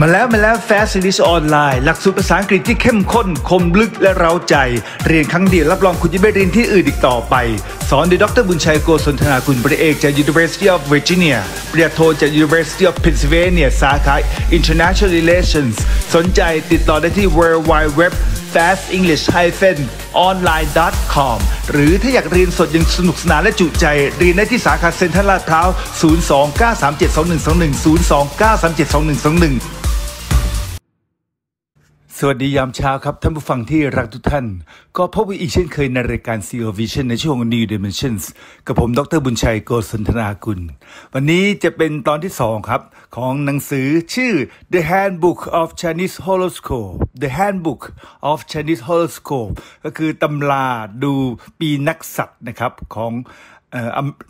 มาแล้วมาแล้ว Fast n g l i s ออนไลน์หลักสูตรภาษาอังกฤษที่เข้มข้น คมลึกและเร้าใจ เรียนครั้งเดียว รับรองคุณจะไม่เรียนที่อื่นอีกต่อไป สอนโดยดรบุญชัยโกศลธนาคุณปริเอกจาก University of Virginia ปริญญาโทจาก University of Pennsylvania สาขา International Relations สนใจติดต่อได้ที่ www fastenglish-online.com หรือถ้าอยากเรียนสดยังสนุกสนานและจุใจเรียนได้ที่สาขาเซ็นทรัลลาดพร้าว029372121 029372121สวัสดียามเช้าครับ ท่านผู้ฟังที่รักทุกท่าน ก็พบกันอีกเช่นเคยในรายการ s e o Vision ในช่วง New Dimensions กับผมดรบุญชัยโกศลธนากุลวันนี้จะเป็นตอนที่สองครับของหนังสือชื่อ The Handbook of Chinese Horoscope The Handbook of Chinese Horoscope ก็คือตำราดูปีนักสัตว์นะครับ ของ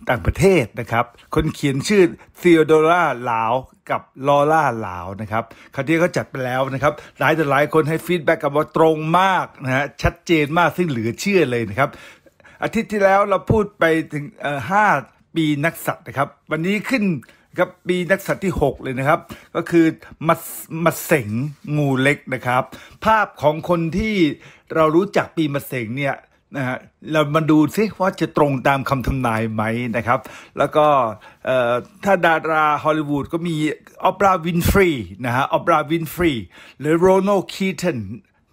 ต่างประเทศนะครับ คนเขียนชื่อซีโอโดราลาวกับลอล่าลาวนะครับ คราวนี้เขาจัดไปแล้วนะครับ หลายแต่หลายคนให้ฟีดแบ็กกับว่าตรงมากนะฮะ ชัดเจนมากซึ่งเหลือเชื่อเลยนะครับ อาทิตย์ที่แล้วเราพูดไปถึงห้าปีนักสัตว์นะครับ วันนี้ขึ้นครับปีนักสัตว์ที่ 6 เลยนะครับ ก็คือมัสมัสเสงงูเล็กนะครับ ภาพของคนที่เรารู้จักปีมัสเสงเนี่ยนะฮะเรามาดูซิว่าจะตรงตามคำทำนายไหมนะครับ แล้วก็ถ้าดาราฮอลลีวูดก็มีออปราวินฟรีนะฮะออปราวินฟรีหรือโรนัลคีตัน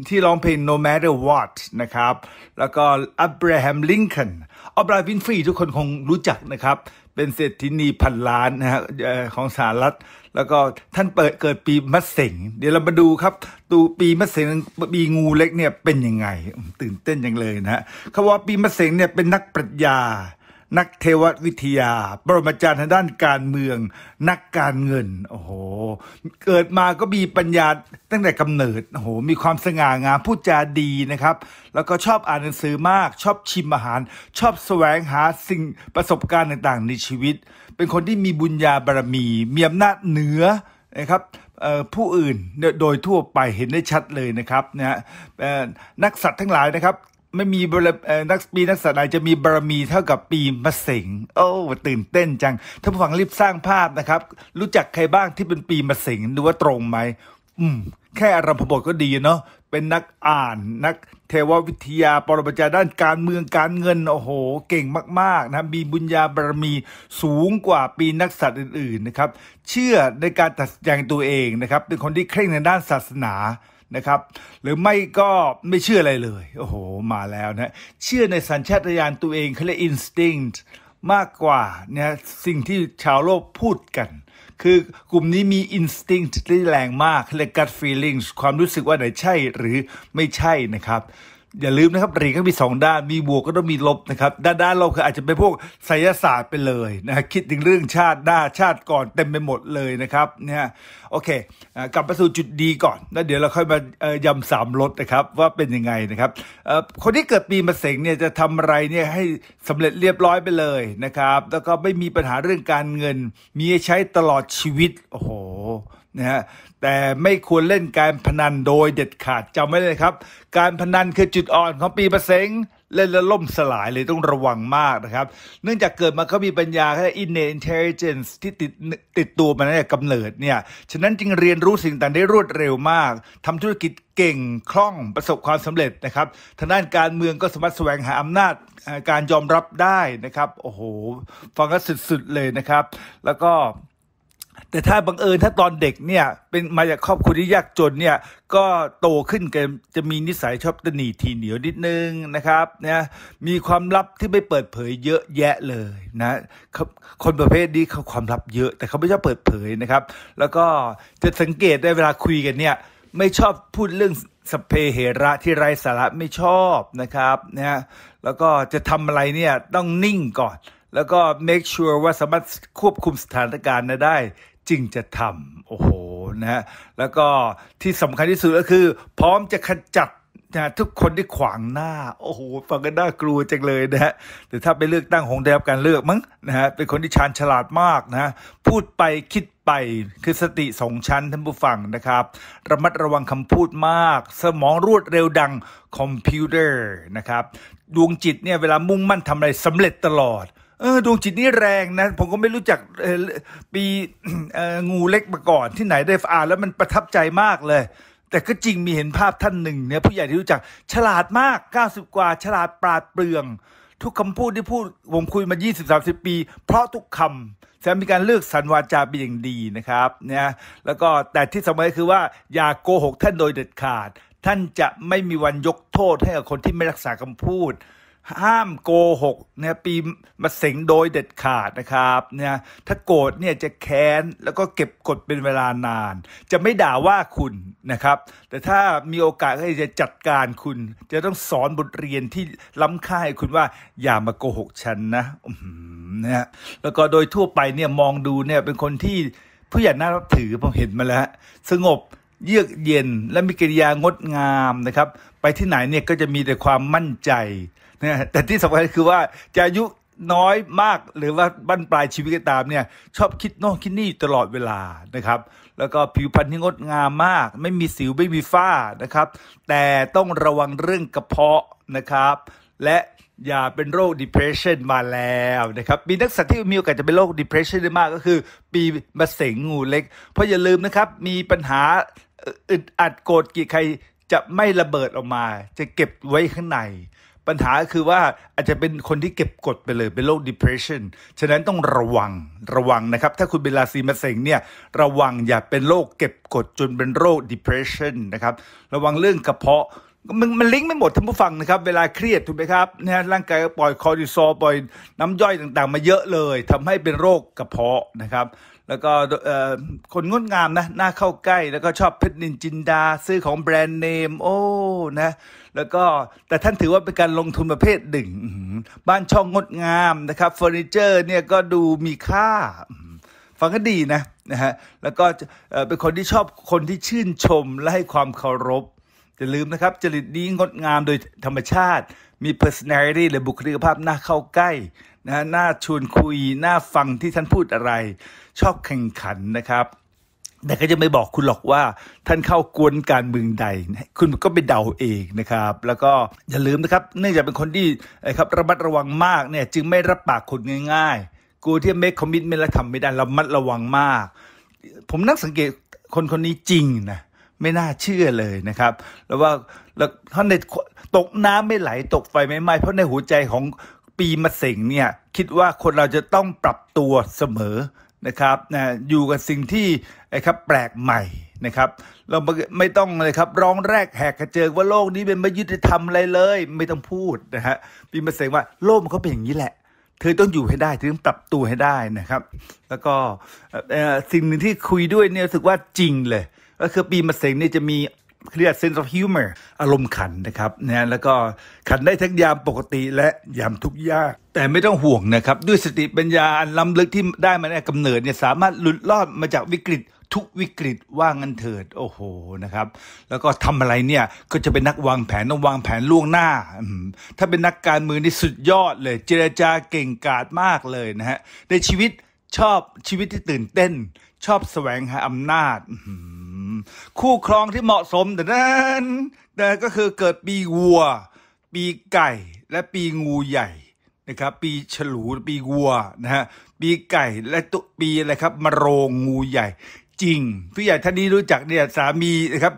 ที่ร้องเพลง No Matter What นะครับแล้วก็อับราฮัมลิงค o นออปราวินฟรีทุกคนคงรู้จักนะครับเป็นเศรษฐินีพันล้านนะฮะของสหรัฐ แล้วก็ท่านเปิดเกิดปีมะเสงเดี๋ยวเรามาดูครับ ตูปีมะเสงปีงูเล็กเนี่ยเป็นยังไง ตื่นเต้นยังเลยนะฮะเขาว่าปีมะเสงเนี่ยเป็นนักปรัชญานักเทววิทยา ปรมาจารย์ทางด้านการเมือง นักการเงิน โอ้โห เกิดมาก็มีปัญญาตั้งแต่กำเนิด โอ้โห มีความสง่างาม พูดจาดีนะครับ แล้วก็ชอบอ่านหนังสือมาก ชอบชิมอาหาร ชอบสแสวงหาสิ่งประสบการณ์ต่างๆในชีวิต เป็นคนที่มีบุญญาบารมี มีอำนาจเหนือนะครับ ผู้อื่นโดยทั่วไปเห็นได้ชัดเลยนะครับนะนักสัตว์ทั้งหลายนะครับไม่มีนักปีนักศาสนาจะมีบารมีเท่ากับปีมะเสงโอ้ตื่นเต้นจังท่านผู้ฟังรีบสร้างภาพนะครับ รู้จักใครบ้างที่เป็นปีมะเสงดูว่าตรงไหมอืมแค่อารมพบทก็ดีเนาะเป็นนักอ่าน นักเทววิทยาปรมาจารย์ด้านการเมืองการเงินโอ้โห เก่งมากๆ นะมีบุญญาบารมีสูงกว่าปีนักสัตว์อื่นๆนะครับ เชื่อในการตัดแต่งตัวเองนะครับ เป็นคนที่เคร่งในด้านศาสนานะครับหรือไม่ก็ไม่เชื่ออะไรเลย โอ้โห มาแล้วนะ เชื่อในสัญชาตญาณตัวเองเขาเรียกอินสติ้งมากกว่าเนี่ยสิ่งที่ชาวโลกพูดกัน คือกลุ่มนี้มีอินสติ้งที่แรงมากเรียกกัดฟีลิ่งความรู้สึกว่าไหนใช่หรือไม่ใช่นะครับอย่าลืมนะครับเหรียญก็มีสองด้านมีบวกก็ต้องมีลบนะครับ ด้านด้านเราคืออาจจะเป็นพวกไสยศาสตร์ไปเลยนะคิดถึงเรื่องชาติหน้าชาติก่อนเต็มไปหมดเลยนะครับเนี่ยโอเค กลับไปสู่จุดดีก่อนแล้วเดี๋ยวเราค่อยมายำสามรสนะครับว่าเป็นยังไงนะครับคนที่เกิดปีมะเสงเนี่ยจะทำอะไรเนี่ยให้สำเร็จเรียบร้อยไปเลยนะครับ แล้วก็ไม่มีปัญหาเรื่องการเงินมีใช้ตลอดชีวิตโอ้โหนะฮะแต่ไม่ควรเล่นการพนันโดยเด็ดขาดจำไว้เลยครับ การพนันคือจุดอ่อนของปีประเส็งเล่นแล้วล่มสลายเลยต้องระวังมากนะครับ เนื่องจากเกิดมาเขามีปัญญาแค่ innate intelligence ที่ติดติดตัวมาใัแกำเนิดเนี่ยฉะนั้นจึงเรียนรู้สิ่งต่างได้รวดเร็วมากทำธุรกิจเก่งคล่องประสบความสำเร็จนะครับทางด้านการเมืองก็สามารถแสวงหาอำนาจการยอมรับได้นะครับ โอ้โหฟังก็สุดๆเลยนะครับ แล้วก็แต่ถ้าบังเอิญถ้าตอนเด็กเนี่ยเป็นมาจากครอบครัวที่ยากจนเนี่ยก็โตขึ้นกันจะมีนิสัยชอบตนีทีเหนียวนิดนึงนะครับนะมีความลับที่ไม่เปิดเผยเยอะแยะเลยนะคนประเภทนี้เขาความลับเยอะแต่เขาไม่ชอบเปิดเผยนะครับ แล้วก็จะสังเกตได้เวลาคุยกันเนี่ยไม่ชอบพูดเรื่องสเปเหระที่ไร้สาระไม่ชอบนะครับนะแล้วก็จะทำอะไรเนี่ยต้องนิ่งก่อน แล้วก็ make sure ว่าสามารถควบคุมสถานการณ์ได้จึงจะทำโอ้โหนะฮะแล้วก็ที่สำคัญที่สุดก็คือ พร้อมจะขจัดนะทุกคนที่ขวางหน้า โอ้โห ฟังกันน่ากลัวจังเลยนะฮะแต่ถ้าไปเลือกตั้งคงได้รับการเลือกมั้งนะฮะเป็นคนที่ชาญฉลาดมากนะพูดไปคิดไป คือสติสองชั้นท่านผู้ฟังนะครับระมัดระวังคำพูดมาก สมองรวดเร็วดังคอมพิวเตอร์นะครับดวงจิตเนี่ยเวลามุ่งมั่นทำอะไรสำเร็จตลอดเออดวงจิตนี่แรงนะ ผมก็ไม่รู้จักปีงูเล็กมาก่อน ที่ไหนได้อ่านแล้วมันประทับใจมากเลย แต่ก็จริงมีเห็นภาพท่านหนึ่งเนี่ยผู้ใหญ่ที่รู้จักฉลาดมาก 90 กว่าฉลาดปราดเปรื่อง ทุกคำพูดที่พูดผมคุยมา 20-30 ปี เพราะทุกคำแดงมีการเลือกสรรวาจาเป็นอย่างดีนะครับเนี่ยแล้วก็แต่ที่สำคัญคือว่าอย่าโกหกท่านโดยเด็ดขาด ท่านจะไม่มีวันยกโทษให้กับคนที่ไม่รักษาคำพูดห้ามโกหกเนี่ยปีมาเสงโดยเด็ดขาดนะครับเนี่ยถ้าโกรธเนี่ยจะแค้น แล้วก็เก็บกดเป็นเวลานาน จะไม่ด่าว่าคุณนะครับ แต่ถ้ามีโอกาสก็จะจัดการคุณ จะต้องสอนบทเรียนที่ล้ำค่าให้คุณว่าอย่ามาโกหกฉันนะนะแล้วก็โดยทั่วไปเนี่ยมองดูเนี่ยเป็นคนที่ผู้ใหญ่น่ารับถือผมเห็นมาแล้ว สงบเยือกเย็นและมีกิริยางดงามนะครับ ไปที่ไหนเนี่ยก็จะมีแต่ความมั่นใจนี่ยแต่ที่สำคัญคือว่า จะอายุน้อยมากหรือว่าบั้นปลายชีวิตก็ตามเนี่ยชอบคิดโน่นคิดนี่ตลอดเวลานะครับ แล้วก็ผิวพรรณที่งดงามมาก ไม่มีสิวไม่มีฝ้านะครับ แต่ต้องระวังเรื่องกระเพาะนะครับ และอย่าเป็นโรค depression มาแล้วนะครับมีนักสัตว์ที่มีโอกาสจะเป็นโรค depression ได้มากก็คือปีมะเสงงูเล็กเพราะอย่าลืมนะครับมีปัญหาอึดอัดโกรธกี่ใครจะไม่ระเบิดออกมา จะเก็บไว้ข้างในปัญหาคือว่าอาจจะเป็นคนที่เก็บกดไปเลย เป็นโรค depression ฉะนั้นต้องระวังระวังนะครับ ถ้าคุณเป็นราศีมะเสงเนี่ยระวังอย่าเป็นโรคเก็บกดจนเป็นโรค depression นะครับระวังเรื่องกระเพาะ มันมันลิงก์ไม่หมดท่านผู้ฟังนะครับเวลาเครียดถูกไหมครับนะร่างกายปล่อยคอร์ติซอลปล่อยน้ำย่อยต่างๆ มาเยอะเลย ทำให้เป็นโรคกระเพาะนะครับแล้วก็คนงดงามนะน่าเข้าใกล้แล้วก็ชอบเพชรนินจินดาซื้อของแบรนด์เนมโอ้นะ แล้วก็แต่ท่านถือว่าเป็นการลงทุนประเภทหนึ่ง บ้านช่องงดงามนะครับเฟอร์นิเจอร์เนี่ยก็ดูมีค่า ฟังก็ดีนะนะฮะแล้วก็เป็นคนที่ชอบคนที่ชื่นชม และให้ความเคารพอย่าลืมนะครับ จริตนี้งดงามโดยธรรมชาติ มี personality หรือบุคลิกภาพน่าเข้าใกล้นะน่าชวนคุยน่าฟังที่ท่านพูดอะไรชอบแข่งขันนะครับ แต่ก็จะไม่บอกคุณหรอกว่า ท่านเข้ากวนการเมืองใด คุณก็ไปเดาเองนะครับ แล้วก็อย่าลืมนะครับ เนื่องจากเป็นคนที่ครับระมัดระวังมากเนี่ย จึงไม่รับปากคนง่าย ๆ กูที่ไม่คอมมิชไม่ละทำไม่ได้ระมัดระวังมาก ผมนั่งสังเกตคนคนนี้จริงนะไม่น่าเชื่อเลยนะครับ แล้วว่าแล้วท่านในตกน้ำไม่ไหล ตกไฟไม่ไหม้เพราะในหัวใจของปีมะเสงเนี่ยคิดว่าคนเราจะต้องปรับตัวเสมอนะครับนะอยู่กับสิ่งที่นะครับ แปลกใหม่ นะครับ เราไม่ต้องเลยครับ ร้องแรกแหกกระเจิงว่าโลกนี้เป็นไม่ยุติธรรมอะไรเลย ไม่ต้องพูดนะฮะ ปีมาเสงว่าโลกมันก็เป็นอย่างนี้แหละเธอต้องอยู่ให้ได้เธอต้องปรับตัวให้ได้นะครับ แล้วก็สิ่งหนึ่งที่คุยด้วยเนี่ยรู้สึกว่าจริงเลย ก็คือปีมาเสงเนี่ยจะมีเครียด sense of humor อารมณ์ขันนะครับนะแล้วก็ขันได้ทั้งยามปกติและยามทุกยากแต่ไม่ต้องห่วงนะครับ ด้วยสติปัญญาอันล้ำลึกที่ได้มาในกำเนิดเนี่ยสามารถหลุดรอดมาจากวิกฤตทุกวิกฤตว่างันเถิด โอ้โหนะครับ แล้วก็ทำอะไรเนี่ยก็จะเป็นนักวางแผนต้องวางแผนล่วงหน้า ถ้าเป็นนักการเมืองนี่สุดยอดเลย เจรจาเก่งกาจมากเลยนะฮะในชีวิตชอบชีวิตที่ตื่นเต้น ชอบแสวงหาอำนาจคู่ครองที่เหมาะสมแต่นั้นแต่ก็คือเกิดปีวัว ปีไก่และปีงูใหญ่นะครับปีฉลู ปีวัวนะฮะปีไก่และตุปีอะไรครับมะโรงงูใหญ่จริง ผู้ใหญ่ท่านนี้รู้จักเนี่ยสามีนะครับ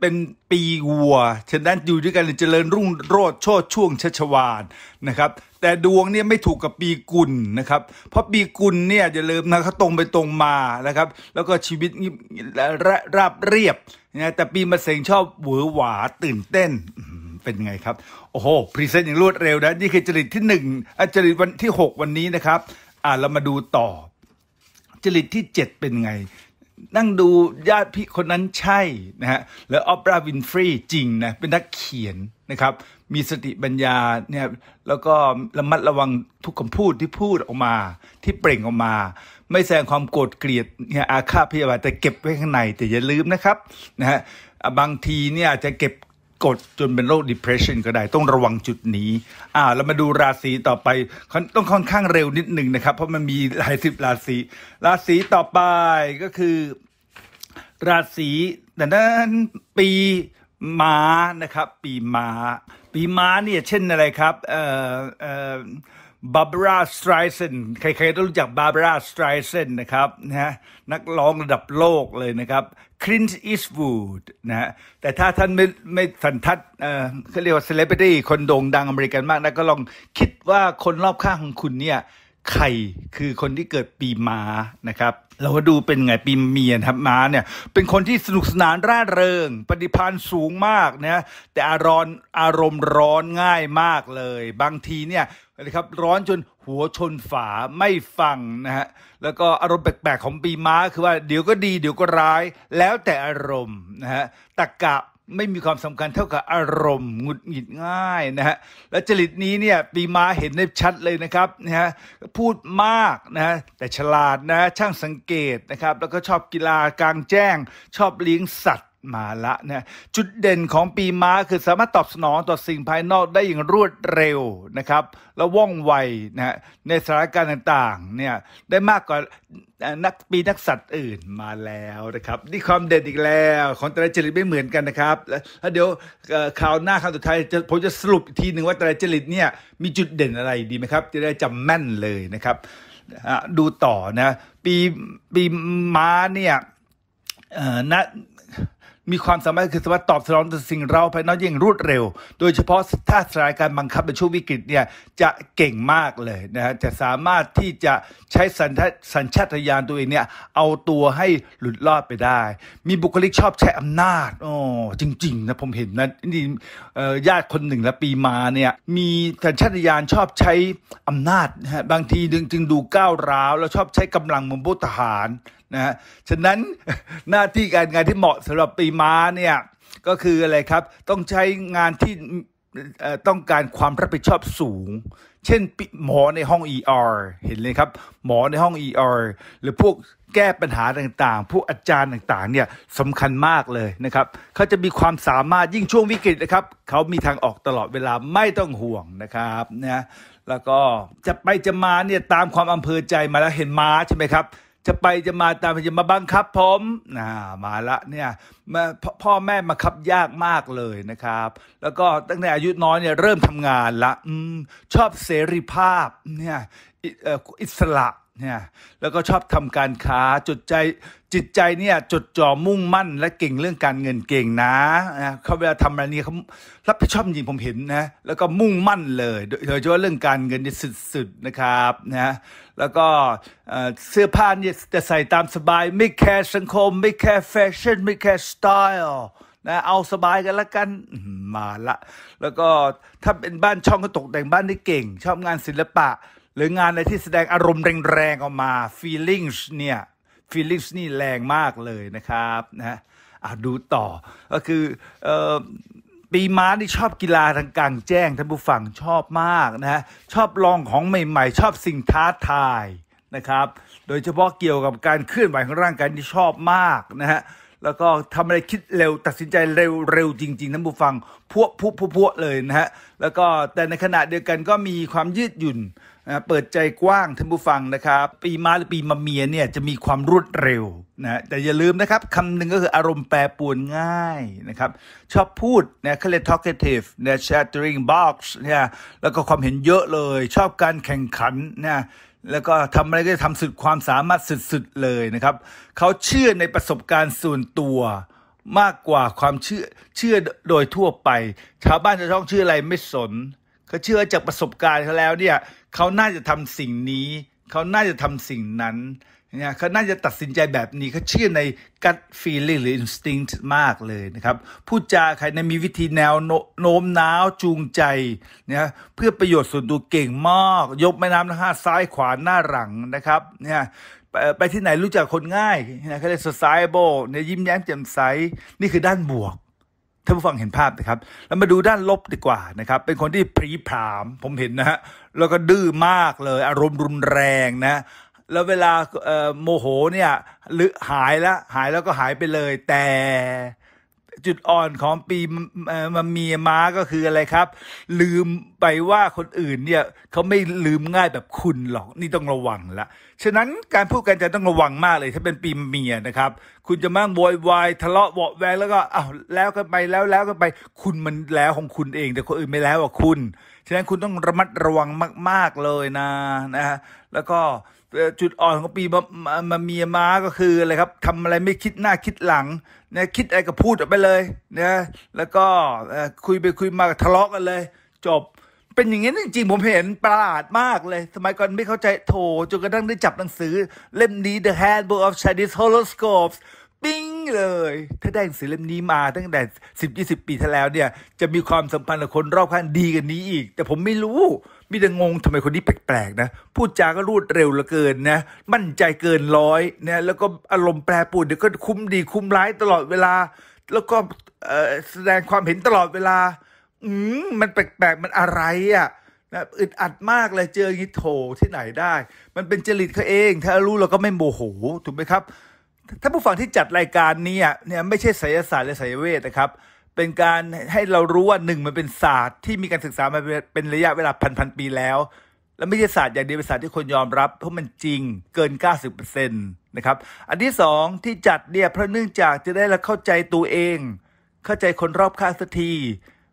เป็นปีวัวฉะนั้นอยู่ด้วยกันเจริญรุ่งโรดโชดช่วงชัชวานนะครับ แต่ดวงเนี่ยไม่ถูกกับปีกุลนะครับ เพราะปีกุลเนี่ยจะเริ่มนะเขาตรงไปตรงมานะครับ แล้วก็ชีวิตราบเรียบนะแต่ปีมะเสงชอบหวือหวาตื่นเต้นเป็นไงครับ โอ้โห พรีเซนต์อย่างรวดเร็วนะ นี่คือจริตที่หนึ่งจริตวันที่6วันนี้นะครับ อ่าเรามาดูต่อ จริตที่7เป็นไงนั่งดูญาติพี่คนนั้นใช่นะฮะแล้วออปราวินฟรีจริงนะเป็นนักเขียนนะครับ มีสติปัญญาเนี่ยแล้วก็ระมัดระวังทุกคำพูดที่พูดออกมา ที่เปล่งออกมา ไม่แสดงความโกรธเกลียดเนี่ยอาฆาตพยาบาทแต่เก็บไว้ข้างใน แต่อย่าลืมนะครับนะฮะบางทีเนี่ยอาจจะเก็บกดจนเป็นโรค depression ก็ได้ต้องระวังจุดนี้ อ่าเรามาดูราศีต่อไป ต้องค่อนข้างเร็วนิดหนึ่งนะครับ เพราะมันมีหลายสิบราศี ราศีต่อไปก็คือ ราศีแต่นั้นปีม้านะครับ ปีม้า ปีม้าเนี่ยเช่นอะไรครับเอ่อเอ่อบาร์บาราสไตรเซนใครๆ ต้องรู้จักบาร์บาราสไตรเซนนะครับนะฮะนักร้องระดับโลกเลยนะครับครินส์อิสวูดนะฮะแต่ถ้าท่านไม่ไม่สันทัดเอ่อเขาเรียกว่าเซเลบริตี้คนโด่งดังอเมริกันมากนะ ก็ลองคิดว่าคนรอบข้างของคุณเนี่ย ใครคือคนที่เกิดปีม้านะครับ เราก็ดูเป็นไง ปีเมียนครับม้าเนี่ย เป็นคนที่สนุกสนานร่าเริง ปฏิพันธ์สูงมากนะแต่อารมณ์อารมณ์ร้อนง่ายมากเลย บางทีเนี่ยนะครับร้อนจนหัวชนฝาไม่ฟังนะฮะแล้วก็อารมณ์แปลกๆของปีม้าคือว่าเดี๋ยวก็ดีเดี๋ยวก็ร้ายแล้วแต่อารมณ์นะฮะตะกกะไม่มีความสำคัญเท่ากับอารมณ์หงุดหงิดง่ายนะฮะและจริตนี้เนี่ยปีม้าเห็นได้ชัดเลยนะครับนะฮะพูดมากนะฮะแต่ฉลาดนะ ช่างสังเกตนะครับแล้วก็ชอบกีฬากลางแจ้ง ชอบเลี้ยงสัตวมาละนะจุดเด่นของปีม้าคือสามารถตอบสนองต่อสิ่งภายนอกได้อย่างรวดเร็วนะครับและว่องไวนะในสถานการณ์ต่าง ๆ เนี่ยได้มากกว่านักปีนักสัตว์อื่นมาแล้วนะครับนี่ความเด่นอีกแล้วของแต่ละจริตไม่เหมือนกันนะครับแล้วเดี๋ยวข่าวหน้าข่าวสุดท้ายผมจะสรุปทีหนึ่งว่าแต่ละจริตเนี่ยมีจุดเด่นอะไรดีไหมครับ จะได้จำแม่นเลยนะครับดูต่อนะปีปีม้าเนี่ยนะมีความสามารถคือสามารถตอบสนองต่อสิ่งเราไปนอกยย่งรวดเร็ว โดยเฉพาะถ้าสถานการณ์บังคับในช่วงวิกฤตเนี่ยจะเก่งมากเลยนะฮะจะสามารถที่จะใช้สัญชาติสัญชาตญาณตัวเองเนี่ยเอาตัวให้หลุดรอดไปได้ มีบุคลิกชอบใช้อำนาจอ๋อจริงๆนะผมเห็นนะนี่ญาติคนหนึ่งละปีมาเนี่ยมีสัญชาตญาณชอบใช้อำนาจนะฮะบางทีจึงดูก้าวร้าวแล้วชอบใช้กำลังมือพตรทหารนะฮะฉะนั้นหน้าที่การงานที่เหมาะสำหรับปีม้าเนี่ยก็คืออะไรครับต้องใช้งานที่ต้องการความรับผิดชอบสูง เช่นหมอในห้อง ER เห็นเลยครับหมอในห้อง ER หรือพวกแก้ปัญหาต่างๆพวกอาจารย์ต่างๆเนี่ยสำคัญมากเลยนะครับเขา จะมีความสามารถยิ่งช่วงวิกฤตนะครับ เขามีทางออกตลอดเวลาไม่ต้องห่วงนะครับนะแล้วก็จะไปจะมาเนี่ยตามความอำเภอใจมาแล้วเห็นม้าใช่ไหมครับจะไปจะมาตาม จะมาบังคับผมนะมาละเนี่ยพ่อแม่มาคับยากมากเลยนะครับ แล้วก็ตั้งแต่อายุน้อยเนี่ยเริ่มทำงานละอชอบเสรีภาพเนี่ยอิสระเนี่ย แล้วก็ชอบทำการค้าจดใจจิตใจเนี่ย จดจ่อมุ่งมั่น และเก่งเรื่องการเงินเก่งนะ เขาเวลาทำอะไรนี่เขารับผิดชอบจริงผมเห็นนะแล้วก็มุ่งมั่นเลยโดยเฉพาะเรื่องการเงินนี่สุดๆนะครับนะแล้วก็เสื้อผ้าเนี่ยจะใส่ตามสบายไม่แคร์สังคมไม่แคร์แฟชั่นไม่แคร์สไตล์นะเอาสบายกันละกันมาละ แล้วก็ถ้าเป็นบ้านช่องก็ตกแต่งบ้านได้เก่ง ชอบงานศิลปะ หรืองานอะไรที่แสดงอารมณ์แรงๆ ออกมา feelings เนี่ย feelings นี่แรงมากเลยนะครับนะอ่ะดูต่อก็คือีม้านี่ชอบกีฬาทางกลางแจ้งท่านผู้ฟังชอบมากนะฮะชอบลองของใหม่ ๆ ชอบสิ่งท้าทายนะครับโดยเฉพาะเกี่ยวกับการเคลื่อนไหวของร่างกายที่ชอบมากนะฮะแล้วก็ทำอะไรคิดเร็วตัดสินใจเร็วเร็วจริง ๆท่านผู้ฟังพวกพวกพวกเลยนะฮะแล้วก็แต่ในขณะเดียวกันก็มีความยืดหยุ่นนะเปิดใจกว้าง ท่านผู้ฟังนะครับ ปีม้าหรือปีมะเมียเนี่ยจะมีความรวดเร็วนะแต่อย่าลืมนะครับคำหนึ่งก็คืออารมณ์แปรปวนง่ายนะครับ ชอบพูดนะเขาเรียก talkative นะ chattering box เนี่ยแล้วก็ความเห็นเยอะเลย ชอบการแข่งขันนะแล้วก็ทำอะไรก็จะทำสุดความสามารถสุดๆเลยนะครับ เขาเชื่อในประสบการณ์ส่วนตัว มากกว่าความเชื่อเชื่อโดยทั่วไป ชาวบ้านจะต้องเชื่ออะไรไม่สนเขาเชื่อจากประสบการณ์เขาแล้วเนี่ยเขา น่าจะทำสิ่งนี้ เขา น่าจะทำสิ่งนั้นเนี่ยเขา น่าจะตัดสินใจแบบนี้ เขา เชื่อใน gut feeling หรือ instinct มากเลยนะครับพูดจา ใครในมีวิธีแนวโน้มน้าวจูงใจเนี่ยเพื่อประโยชน์ส่วนตัวเก่ง มาก ยกแม่น้ำนะฮะห้าซ้ายขวาหน้า หลังนะครับเนี่ยไปที่ไหนรู้จักคนง่ายนะเขาเรียก sociable เนี่ยยิ้มแย้มแจ่มใสนี่คือด้านบวกท่านผู้ฟังเห็นภาพนะครับ แล้วมาดูด้านลบดีกว่านะครับ เป็นคนที่พรีพราม ผมเห็นนะฮะ แล้วก็ดื้อมากเลย อารมณ์รุนแรงนะ แล้วเวลาโมโหเนี่ยหรือหายแล้ว หายแล้วก็หายไปเลยแต่จุดอ่อนของปีมามีม้าก็คืออะไรครับ ลืมไปว่าคนอื่นเนี่ยเขาไม่ลืมง่ายแบบคุณหรอก นี่ต้องระวังละฉะนั้นการพูดกันจะต้องระวังมากเลยถ้าเป็นปีเมียนะครับ คุณจะมังโวยวายทะเลาะเบาแวงแล้วก็อ้าวแล้วกันไปแล้วแล้วกันไป คุณมันแล้วของคุณเอง แต่คนอื่นไม่แล้วอ่ะคุณฉะนั้นคุณต้องระมัดระวังมาก ๆเลยนะนะ แล้วก็จุดอ่อนของปีมาเมียม้าก็คืออะไรครับทำอะไรไม่คิดหน้าคิดหลังเนี่ยคิดอะไรก็พูดออกไปเลยนะแล้วก็คุยไปคุยมาทะเลาะกันเลย จบ เป็นอย่างนี้จริงๆ ผมเห็นประหลาดมากเลย สมัยก่อนไม่เข้าใจโถจนกระทั่งได้จับหนังสือเล่มนี้ The Handbook of Chinese Horoscopes ปิ้งเลย ถ้าได้หนังสือเล่มนี้มาตั้งแต่ 10-20 ปีที่แล้วเนี่ยจะมีความสัมพันธ์กับคนรอบข้างดีกันนี้อีก แต่ผมไม่รู้มีแต่งงทำไมคนนี้แปลกๆ นะ พูดจาก็รูดเร็วเหลือเกินนะมั่นใจเกินร้อยนะแล้วก็อารมณ์แปรปรวนเดี๋ยวก็คุ้มดีคุ้มร้ายตลอดเวลา แล้วก็แสดงความเห็นตลอดเวลาอืมมันแปลกๆ มันอะไรอะ่ะนะอึดอัดมากเลยเจออย่างนี้โถที่ไหนได้ มันเป็นจริตเขาเอง ถ้ารู้เราก็ไม่โมโหถูกไหมครับ ถ้าผู้ฟังที่จัดรายการนี้เนี่ย ไม่ใช่ไสยศาสตร์และไสยเวทนะครับเป็นการให้เรารู้ว่าหนึ่งมันเป็นศาสตร์ที่มีการศึกษามาเป็นระยะเวลาพันพันปีแล้ว และไม่ใช่ศาสตร์อย่างเดียวเป็นศาสตร์ที่คนยอมรับ เพราะมันจริงเกิน90%นะครับอันที่สองที่จัดเนี่ยเพราะเนื่องจากจะได้เราเข้าใจตัวเอง เข้าใจคนรอบข้างสักที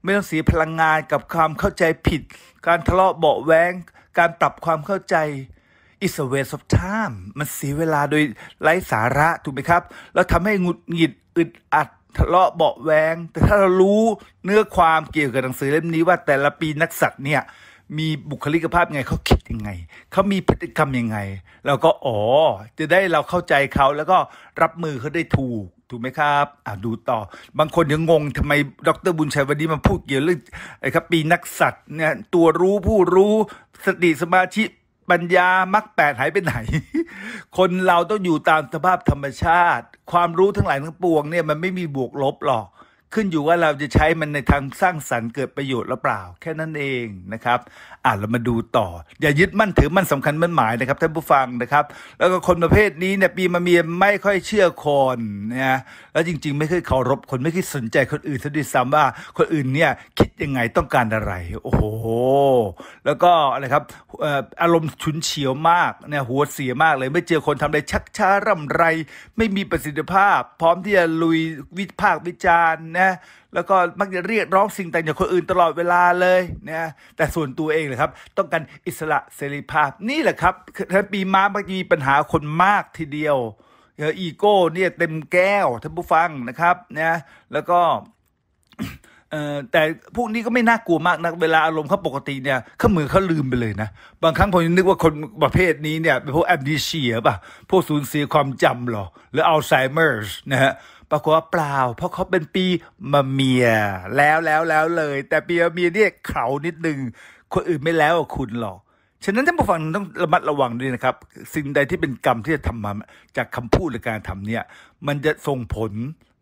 ไม่ต้องเสียพลังงานกับความเข้าใจผิด การทะเลาะเบาแวงการปรับความเข้าใจ It's a waste of time มันเสียเวลาโดยไร้สาระถูกไหมครับแล้วทำให้หงุดหงิดอึดอัดทะเลาะเบาแวงแต่ถ้าเรารู้เนื้อความเกี่ยวกับหนังสือเล่มนี้ว่า แต่ละปีนักสัตว์เนี่ยมีบุคลิกภาพไงเขาคิดยังไงเขามีพฤติกรรมยังไงเราก็อ๋อ จะได้เราเข้าใจเขาแล้วก็รับมือเขาได้ถูกถูกไหมครับอ่าดูต่อ บางคนยังงงทำไมดรบุญชัยวันนี้มาพูดเกี่ยวเรื่องไอ้ครับ ปีนักสัตว์เนี่ยตัวรู้ผู้รู้สติสมาธิปัญญามักแปดหายไปไหน คนเราต้องอยู่ตามสภาพธรรมชาติ ความรู้ทั้งหลายทั้งปวงเนี่ย มันไม่มีบวกลบหรอกขึ้นอยู่ว่าเราจะใช้มันในทางสร้างสรรค์เกิดประโยชน์หรือเปล่า แค่นั้นเองนะครับอ่าเรามาดูต่ออย่ายึดมั่นถือมั่นสำคัญมั่นหมายนะครับท่านผู้ฟังนะครับ แล้วก็คนประเภทนี้เนี่ยปีมาเมียไม่ค่อยเชื่อคนนะแล้วจริง ๆ ไม่เคยเคารพคนไม่เคยสนใจคนอื่นซะด้วยซ้ำว่าคนอื่นเนี่ยคิดยังไงต้องการอะไรโอ้โหแล้วก็อะไรครับอารมณ์ฉุนเฉียวมากเนี่ยหัวเสียมากเลยไม่เจอคนทำอะไรชักช้าร่ำไรไม่มีประสิทธิภาพ พร้อมที่จะลุยวิพากษ์วิจารณ์นะะแล้วก็มักจะเรียกร้องสิ่งต่างจากคนอื่นตลอดเวลาเลยนะแต่ส่วนตัวเองเลยครับ ต้องการอิสระเสรีภาพนี่แหละครับถ้าปีม้ามักจะมีปัญหาคนมากทีเดียวอีโก้เนี่ยเต็มแก้วท่านผู้ฟังนะครับนะแล้วก็แต่พวกนี้ก็ไม่น่ากลัวมากนะเวลาอารมณ์เขาปกติเนี่ยเขาเหมือนเขาลืมไปเลยนะ บางครั้งผมนึกว่าคนประเภทนี้เนี่ย เป็นพวกแอมดิเชียป่ะพวกสูญเสียความจำหรอหรืออัลไซเมอร์นะฮะปรากฏว่าเปล่าเพราะเขาเป็นปีมะเมียแล้วแล้วแล้วเลยแต่ปีมะเมียเนี่ยเขานิดนึงคนอื่นไม่แล้วคุณหรอกฉะนั้นท่านผู้ฟังต้องระมัดระวังด้วยนะครับสิ่งใดที่เป็นกรรมที่จะทำมาจากคำพูดหรือการทำเนี่ยมันจะส่งผล